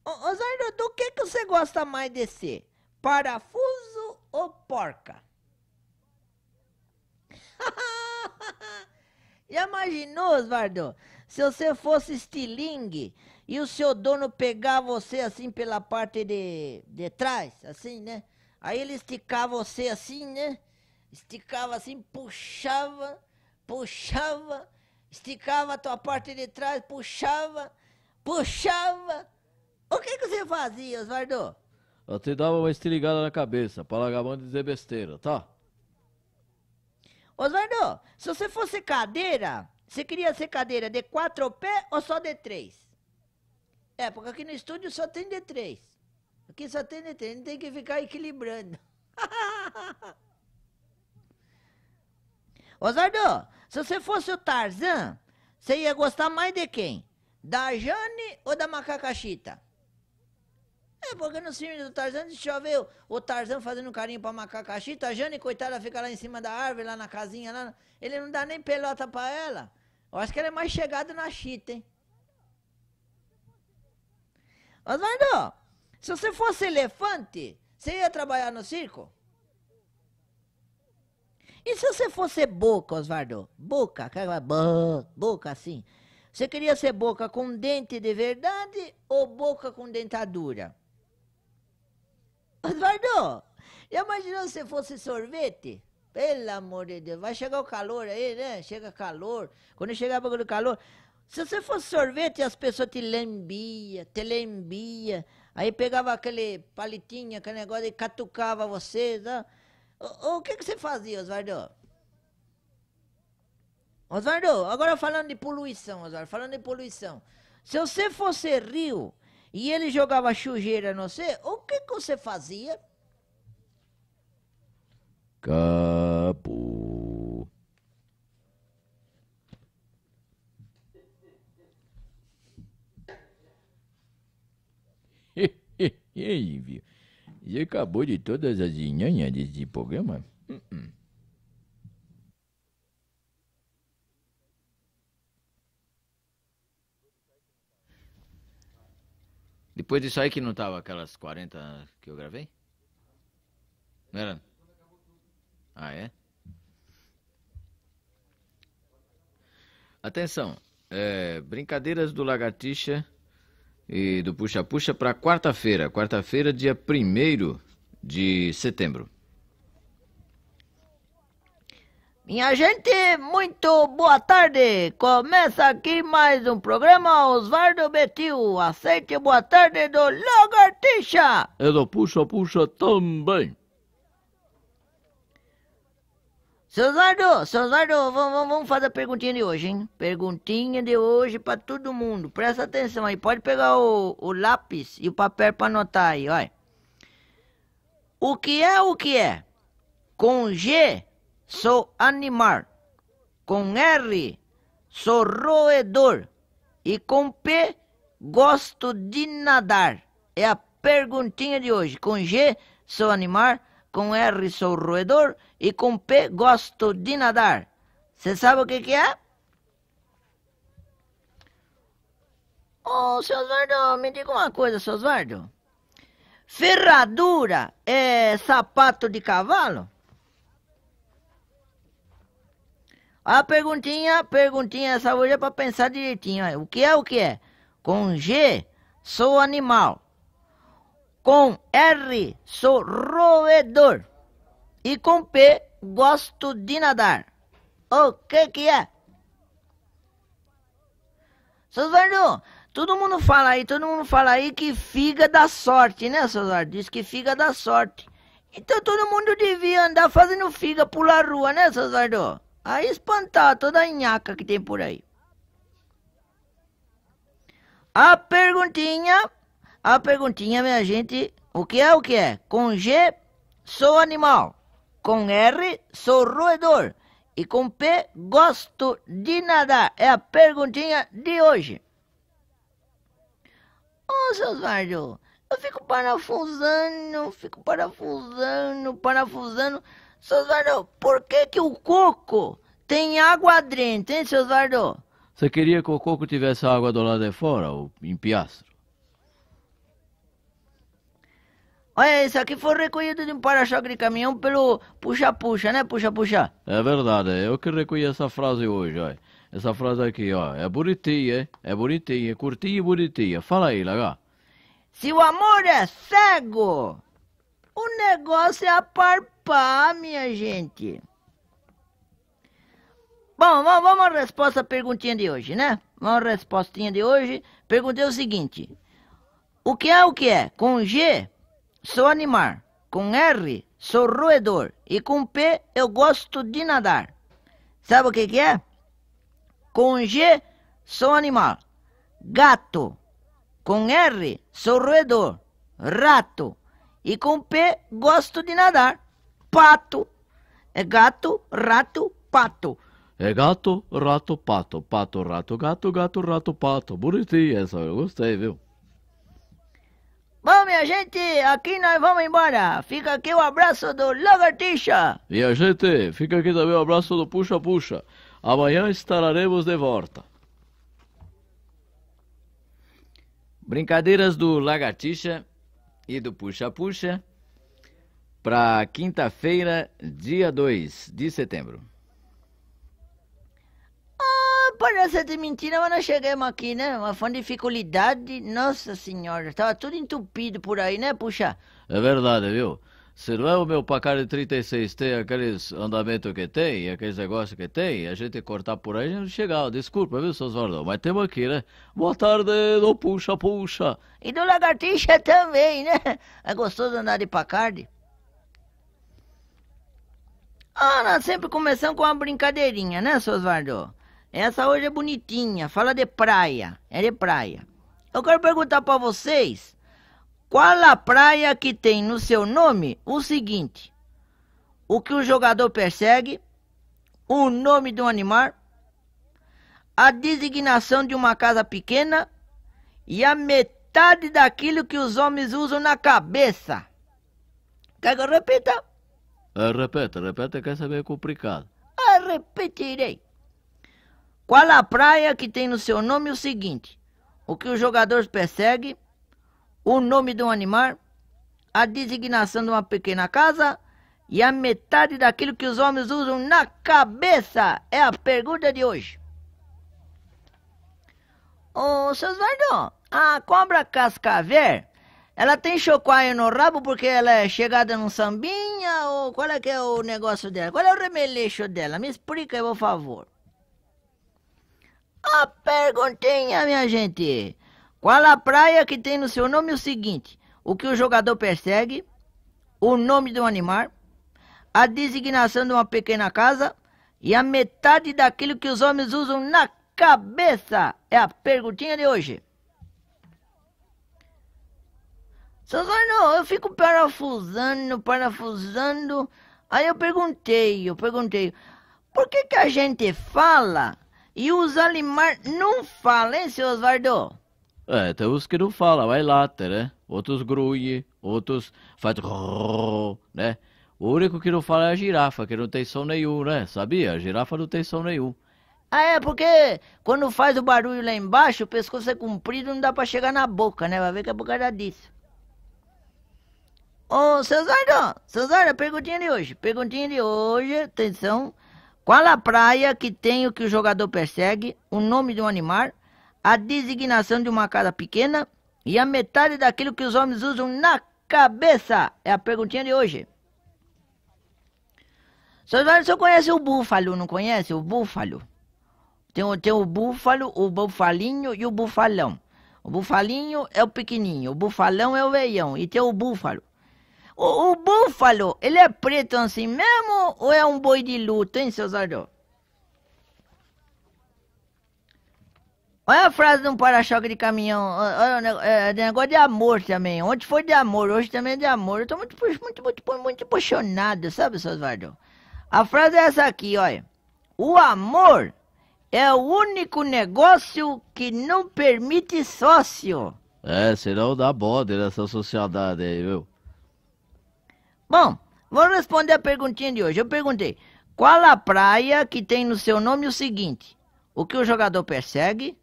Ô, ô Zardo, do que, que você gosta mais de ser? Parafuso ou porca? Já imaginou, Osvardo? Se você fosse estilingue, e o seu dono pegar você assim pela parte de, de trás, assim, né? Aí ele esticava você assim, né? Esticava assim, puxava, puxava, esticava a tua parte de trás, puxava, puxava. O que, que você fazia, Osvaldo? Eu te dava uma estirigada na cabeça, para mão de dizer besteira, tá? Osvaldo, se você fosse cadeira, você queria ser cadeira de quatro pés ou só de três? É, porque aqui no estúdio só tem D3. Aqui só tem D3, gente tem que ficar equilibrando. Osardo, se você fosse o Tarzan, você ia gostar mais de quem? Da Jane ou da Macacaxita? É, porque nos filmes do Tarzan, deixa eu ver o, Tarzan fazendo carinho pra Macacaxita. a Jane, coitada, fica lá em cima da árvore, lá na casinha, lá. Ele não dá nem pelota pra ela. Eu acho que ela é mais chegada na chita, hein? Osvaldo, se você fosse elefante, você ia trabalhar no circo? E se você fosse boca, Osvaldo? Boca, aquela boca assim. Você queria ser boca com dente de verdade ou boca com dentadura? Osvaldo, já imaginou se fosse sorvete? Pelo amor de Deus, vai chegar o calor aí, né? Chega calor. Quando chegar o calor, se você fosse sorvete, e as pessoas te lambia, te lambia. Aí pegava aquele palitinho, aquele negócio e catucava você. Tá? O, o que, que você fazia, Oswaldo? Oswaldo, agora falando de poluição, Oswaldo, falando de poluição. Se você fosse rio e ele jogava sujeira no você, o que, que você fazia? Capo. E aí, viu? Já acabou de todas as nhanhas desse programa? Uh -uh. Depois disso aí que não tava aquelas 40 que eu gravei? Não era? Ah, é? Atenção, é, brincadeiras do Lagartixa e do Puxa Puxa para quarta-feira, quarta-feira, dia 1 de setembro. Minha gente, muito boa tarde! Começa aqui mais um programa Osvaldo Betil. Aceite boa tarde do Logartixa! E do Puxa Puxa também! Seu Eduardo, seu Eduardo, vamos, vamos fazer a perguntinha de hoje, hein? Perguntinha de hoje pra todo mundo. Presta atenção aí. Pode pegar o, o lápis e o papel pra anotar aí, olha. O que é o que é? Com G, sou animal. Com R, sou roedor. E com P, gosto de nadar. É a perguntinha de hoje. Com G, sou animal com R sou roedor e com P gosto de nadar. Você sabe o que, que é? Ô, oh, seu Osvaldo, me diga uma coisa, seu Osvaldo. Ferradura é sapato de cavalo? A perguntinha, perguntinha, essa hoje é para pensar direitinho. O que é, o que é? Com G, sou animal. Com R, sou roedor. E com P, gosto de nadar. O que que é? Seu Zardu, todo mundo fala aí, todo mundo fala aí que figa da sorte, né, seu Zardu? Diz que figa da sorte. Então todo mundo devia andar fazendo figa, pular rua, né, seu Zardu? Aí espantar toda a nhaca que tem por aí. A perguntinha a perguntinha, minha gente, o que é o que é? Com G, sou animal. Com R, sou roedor. E com P, gosto de nadar. É a perguntinha de hoje. Ô, oh, seu Osvaldo, eu fico parafusando, fico parafusando, parafusando. Seu Osvaldo, por que que o coco tem água dentro, hein, seu Osvaldo? Você queria que o coco tivesse água do lado de fora, ou em piaça? Olha, isso aqui foi recolhido de um para-choque de caminhão pelo puxa-puxa, né? Puxa-puxa. É verdade, é eu que recolhi essa frase hoje, olha. Essa frase aqui, ó. É bonitinha, é bonitinha, curtinha e bonitinha. Fala aí, Lagar. Se o amor é cego, o negócio é aparpar, minha gente. Bom, vamos à resposta à perguntinha de hoje, né? Vamos à respostinha de hoje. Perguntei o seguinte. O que é o que é? Com G, Sou animal Com R, sou roedor. E com P, eu gosto de nadar. Sabe o que, que é? Com G, sou animal. Gato. Com R, sou roedor. Rato. E com P, gosto de nadar. Pato. É gato, rato, pato. É gato, rato, pato. Pato, rato, gato, gato, rato, pato. Bonitinho essa, eu gostei, viu? Bom, minha gente, aqui nós vamos embora. Fica aqui o abraço do Lagartixa. Minha gente, fica aqui também o abraço do Puxa Puxa. Amanhã estaremos de volta. Brincadeiras do Lagartixa e do Puxa Puxa para quinta-feira, dia 2 de setembro pareça de mentira, mas nós chegamos aqui, né? Mas foi uma dificuldade, nossa senhora. Tava tudo entupido por aí, né, puxa? É verdade, viu? Se não é o meu Pacar de 36 t aqueles andamentos que tem, aqueles negócios que tem, a gente cortar por aí, a gente não chega. Desculpa, viu, seus Oswaldo? Mas temos aqui, né? Boa tarde, do Puxa Puxa. E do Lagartixa também, né? É gostoso andar de Pacarde? Ah, nós sempre começamos com uma brincadeirinha, né, seus Oswaldo? Essa hoje é bonitinha, fala de praia, é de praia. Eu quero perguntar para vocês, qual a praia que tem no seu nome o seguinte: o que o jogador persegue, o nome de um animal, a designação de uma casa pequena e a metade daquilo que os homens usam na cabeça. Quer que eu repita? Ah, repete, repete, quer saber é complicado. Ah, repetirei. Qual a praia que tem no seu nome é o seguinte? O que os jogadores perseguem, o nome de um animal, a designação de uma pequena casa e a metade daquilo que os homens usam na cabeça é a pergunta de hoje. Ô, seu Osvaldo, a cobra cascavel, ela tem chocoaio no rabo porque ela é chegada num sambinha ou qual é que é o negócio dela? Qual é o remeleixo dela? Me explica, por favor. A perguntinha, minha gente. Qual a praia que tem no seu nome é o seguinte? O que o jogador persegue, o nome de um animal, a designação de uma pequena casa e a metade daquilo que os homens usam na cabeça. É a perguntinha de hoje. Sozano, eu fico parafusando, parafusando. Aí eu perguntei, eu perguntei, por que que a gente fala e os alemães não falam, hein, seu Osvaldo? É, tem uns que não falam, é lata, tá, né? Outros grunhe, outros faz né? O único que não fala é a girafa, que não tem som nenhum, né? Sabia? A girafa não tem som nenhum. Ah, é, porque quando faz o barulho lá embaixo, o pescoço é comprido, não dá pra chegar na boca, né? Vai ver que é por causa disso. Ô, oh, seu Zardão, seu Zardão, perguntinha de hoje. Perguntinha de hoje, atenção. Qual a praia que tem o que o jogador persegue, o nome de um animal, a designação de uma casa pequena e a metade daquilo que os homens usam na cabeça? É a perguntinha de hoje. Seu o senhor conhece o búfalo, não conhece? O búfalo. Tem, tem o búfalo, o bufalinho e o bufalão. O bufalinho é o pequenininho, o bufalão é o veião e tem o búfalo. O, o, búfalo, ele é preto assim mesmo ou é um boi de luto, hein, seu Zardô? Olha a frase de um para-choque de caminhão. Olha, é, negócio de amor também. Ontem foi de amor, hoje também é de amor. Eu tô muito, muito, muito, muito emocionado, sabe, seu Osvaldo? A frase é essa aqui, olha. O amor é o único negócio que não permite sócio. É, senão dá bode nessa sociedade aí, viu? Bom, vou responder a perguntinha de hoje. Eu perguntei: qual a praia que tem no seu nome o seguinte? O que o jogador persegue,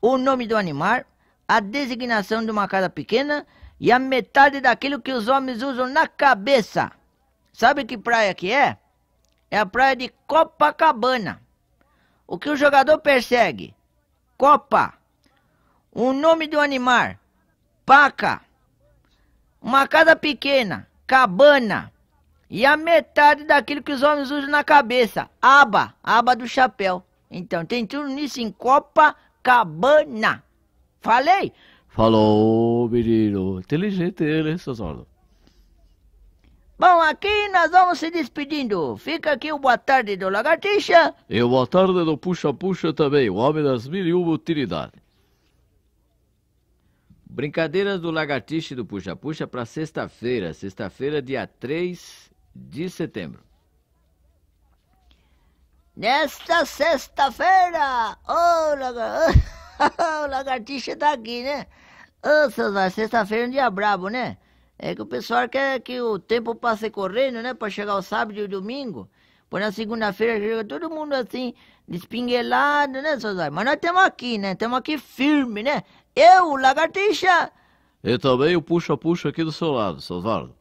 o nome do animal, a designação de uma casa pequena e a metade daquilo que os homens usam na cabeça. Sabe que praia que é? É a praia de Copacabana. O que o jogador persegue? Copa. O nome do animal? Paca. Uma casa pequena cabana e a metade daquilo que os homens usam na cabeça, aba, aba do chapéu. Então tem tudo nisso em copa cabana Falei? Falou, menino. Inteligente ele, seu Zordo. Bom, aqui nós vamos se despedindo. Fica aqui o boa tarde do Lagartixa. E o boa tarde do Puxa Puxa também, o homem das mil e uma utilidades. Brincadeiras do Lagartixa e do Puxa Puxa para sexta-feira, sexta-feira, dia 3 de setembro. Nesta sexta-feira, ô oh, lagar... oh, lagartixa tá aqui, né? oh, sexta-feira é um dia brabo, né? É que o pessoal quer que o tempo passe correndo, né? Para chegar o sábado e o domingo. Pois na segunda-feira chega todo mundo assim, despinguelado, né, seu Mas nós estamos aqui, né? Estamos aqui firme, né? Eu, lagartixa! E também o puxa-puxa aqui do seu lado, seu Osvaldo.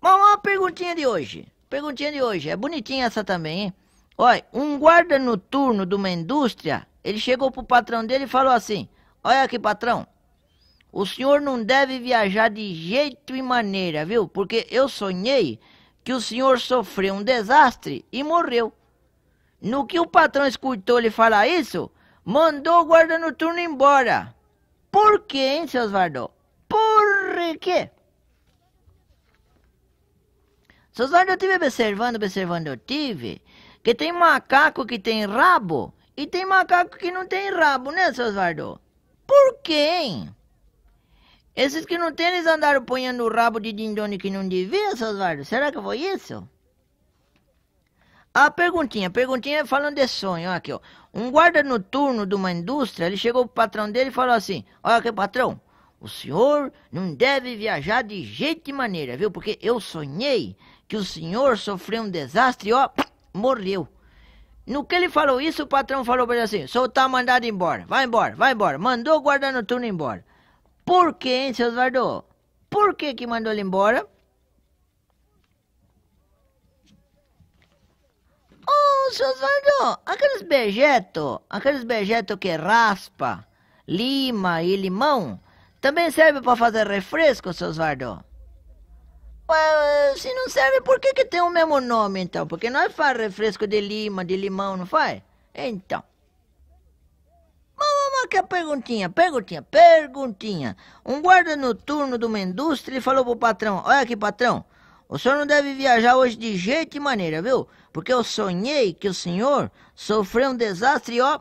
Vamos perguntinha de hoje. Perguntinha de hoje. É bonitinha essa também, hein? Olha, um guarda noturno de uma indústria, ele chegou pro patrão dele e falou assim, olha aqui, patrão, o senhor não deve viajar de jeito e maneira, viu? Porque eu sonhei que o senhor sofreu um desastre e morreu. No que o patrão escutou ele falar isso, mandou o guarda noturno embora. Por quê, hein, seus Vardô? Por quê? Seus Vardô, eu tive observando, observando, eu tive, que tem macaco que tem rabo e tem macaco que não tem rabo, né, seus Vardô? Por quê, hein? Esses que não tem, eles andaram ponhando o rabo de dindone que não devia, seus Vardô. Será que foi isso? A ah, perguntinha, perguntinha falando de sonho, ó, aqui, ó. Um guarda noturno de uma indústria, ele chegou pro patrão dele e falou assim: Olha aqui, patrão, o senhor não deve viajar de jeito e maneira, viu? Porque eu sonhei que o senhor sofreu um desastre e, ó, morreu. No que ele falou isso, o patrão falou pra ele assim: Sou tá mandado embora, vai embora, vai embora. Mandou o guarda noturno embora. Por que, hein, seu Osvaldo? Por que que mandou ele embora? Ô, seu Osvaldo, aqueles bejeto, aqueles bejeto que raspa, lima e limão, também serve para fazer refresco, seu Osvaldo? Ué, se não serve, por que, que tem o mesmo nome, então? Porque nós faz refresco de lima, de limão, não faz? Então. Vamos aqui a perguntinha, perguntinha, perguntinha. Um guarda noturno de uma indústria ele falou pro patrão, olha aqui, patrão, o senhor não deve viajar hoje de jeito e maneira, viu? Porque eu sonhei que o senhor sofreu um desastre e ó,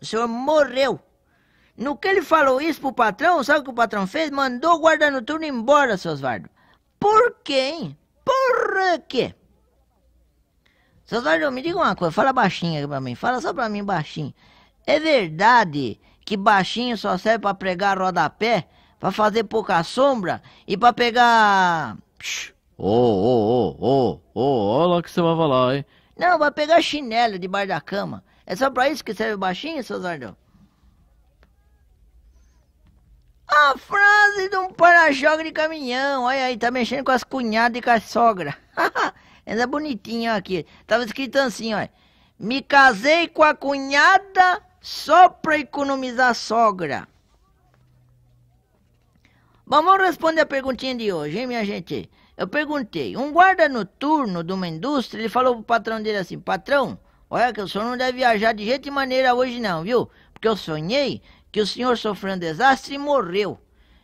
o senhor morreu. No que ele falou isso pro patrão, sabe o que o patrão fez? Mandou o guarda noturno embora, seu Osvaldo. Por quê, hein? Por quê? Seu Osvaldo, me diga uma coisa, fala baixinho aqui pra mim, fala só pra mim baixinho. É verdade que baixinho só serve pra pregar rodapé, pra fazer pouca sombra e pra pegar... Psh, Ô, ô, ô, ô, ô, olha lá que você vai falar, hein? Não, vai pegar chinelo debaixo da cama. É só pra isso que serve o baixinho, seu Zardão? A frase de um para-choque de caminhão. Olha aí, tá mexendo com as cunhadas e com a sogra. Essa é bonitinha aqui. Tava escrito assim, olha. Me casei com a cunhada só pra economizar a sogra. Vamos responder a perguntinha de hoje, hein, minha gente? Eu perguntei, um guarda noturno de uma indústria, ele falou pro patrão dele assim, patrão, olha que o senhor não deve viajar de jeito e maneira hoje não, viu? Porque eu sonhei que o senhor sofreu um desastre e morreu.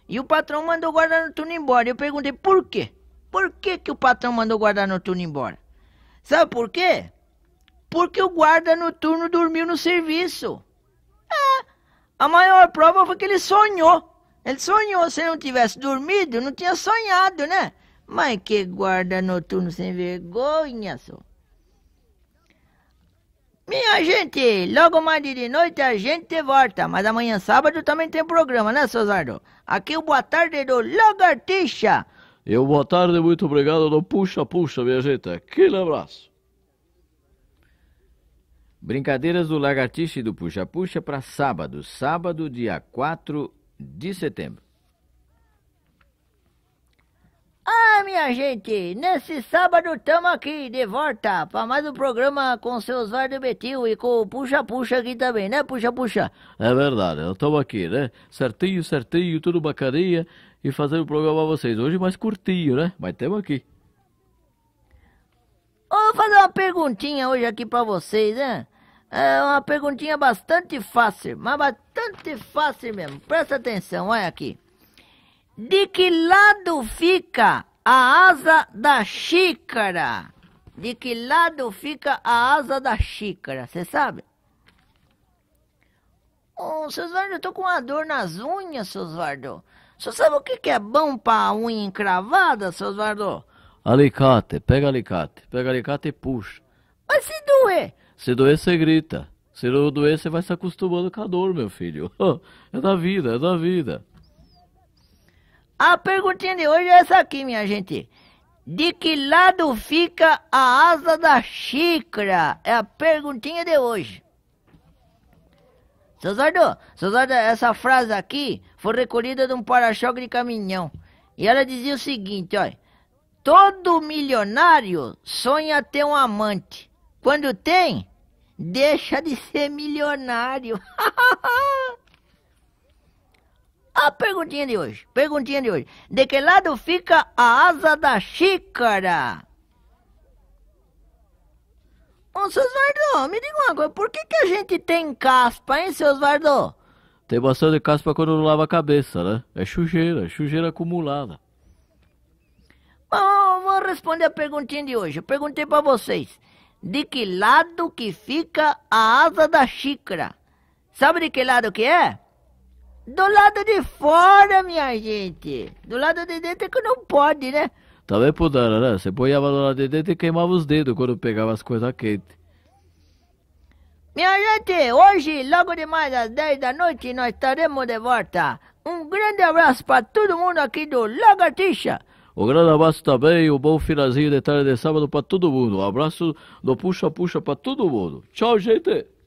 E o patrão mandou o guarda noturno embora. Eu perguntei, por quê? Por que, que o patrão mandou o guarda noturno embora? Sabe por quê? Porque o guarda noturno dormiu no serviço. É, a maior prova foi que ele sonhou. Ele sonhou, se ele não tivesse dormido, não tinha sonhado, né? Mas que guarda noturno sem vergonha, só. Minha gente, logo mais de noite a gente volta, mas amanhã sábado também tem programa, né, Sozardo? Aqui o Boa Tarde do Lagartixa. E o Boa Tarde, muito obrigado do Puxa Puxa, minha gente. Aquele abraço. Brincadeiras do Lagartixa e do Puxa Puxa para sábado, sábado, dia 4 de setembro. Ah, minha gente, nesse sábado tamo aqui de volta para mais um programa com seus Osvaldo Betil e com o Puxa Puxa aqui também, né? Puxa Puxa. É verdade, eu tamo aqui, né? Certinho, certinho, tudo bacaninha e fazendo o programa para vocês. Hoje mais curtinho, né? Mas tamo aqui. Vou fazer uma perguntinha hoje aqui para vocês, né? É uma perguntinha bastante fácil, mas bastante fácil mesmo. Presta atenção, olha aqui. De que lado fica a asa da xícara? De que lado fica a asa da xícara? Você sabe? Ô, oh, Susvardo, eu tô com uma dor nas unhas, Susvardo. Você sabe o que, que é bom pra unha encravada, Susvardo? Alicate, pega alicate, pega alicate e puxa. Mas se doer? Se doer, você grita. Se doer, você vai se acostumando com a dor, meu filho. É da vida, é da vida. A perguntinha de hoje é essa aqui, minha gente. De que lado fica a asa da xícara? É a perguntinha de hoje. Seu Zardo, seu Zardo, essa frase aqui foi recolhida de um para-choque de caminhão. E ela dizia o seguinte, olha. Todo milionário sonha ter um amante. Quando tem, deixa de ser milionário. A perguntinha de hoje, perguntinha de hoje. De que lado fica a asa da xícara? Ô, seu Vardô, me diga uma coisa, por que, que a gente tem caspa, hein, seu Vardô? Tem bastante caspa quando não lava a cabeça, né? É sujeira, é sujeira acumulada. Bom, vou responder a perguntinha de hoje. Eu perguntei para vocês, de que lado que fica a asa da xícara? Sabe de que lado que é? Do lado de fora, minha gente. Do lado de dentro é que não pode, né? Também puderam, né? Você boiava do lado de dentro e queimava os dedos quando pegava as coisas quentes. Minha gente, hoje, logo demais às 10 da noite, nós estaremos de volta. Um grande abraço para todo mundo aqui do Lagartixa. Um grande abraço também, um bom finalzinho de tarde de sábado para todo mundo. Um abraço do Puxa Puxa para todo mundo. Tchau, gente!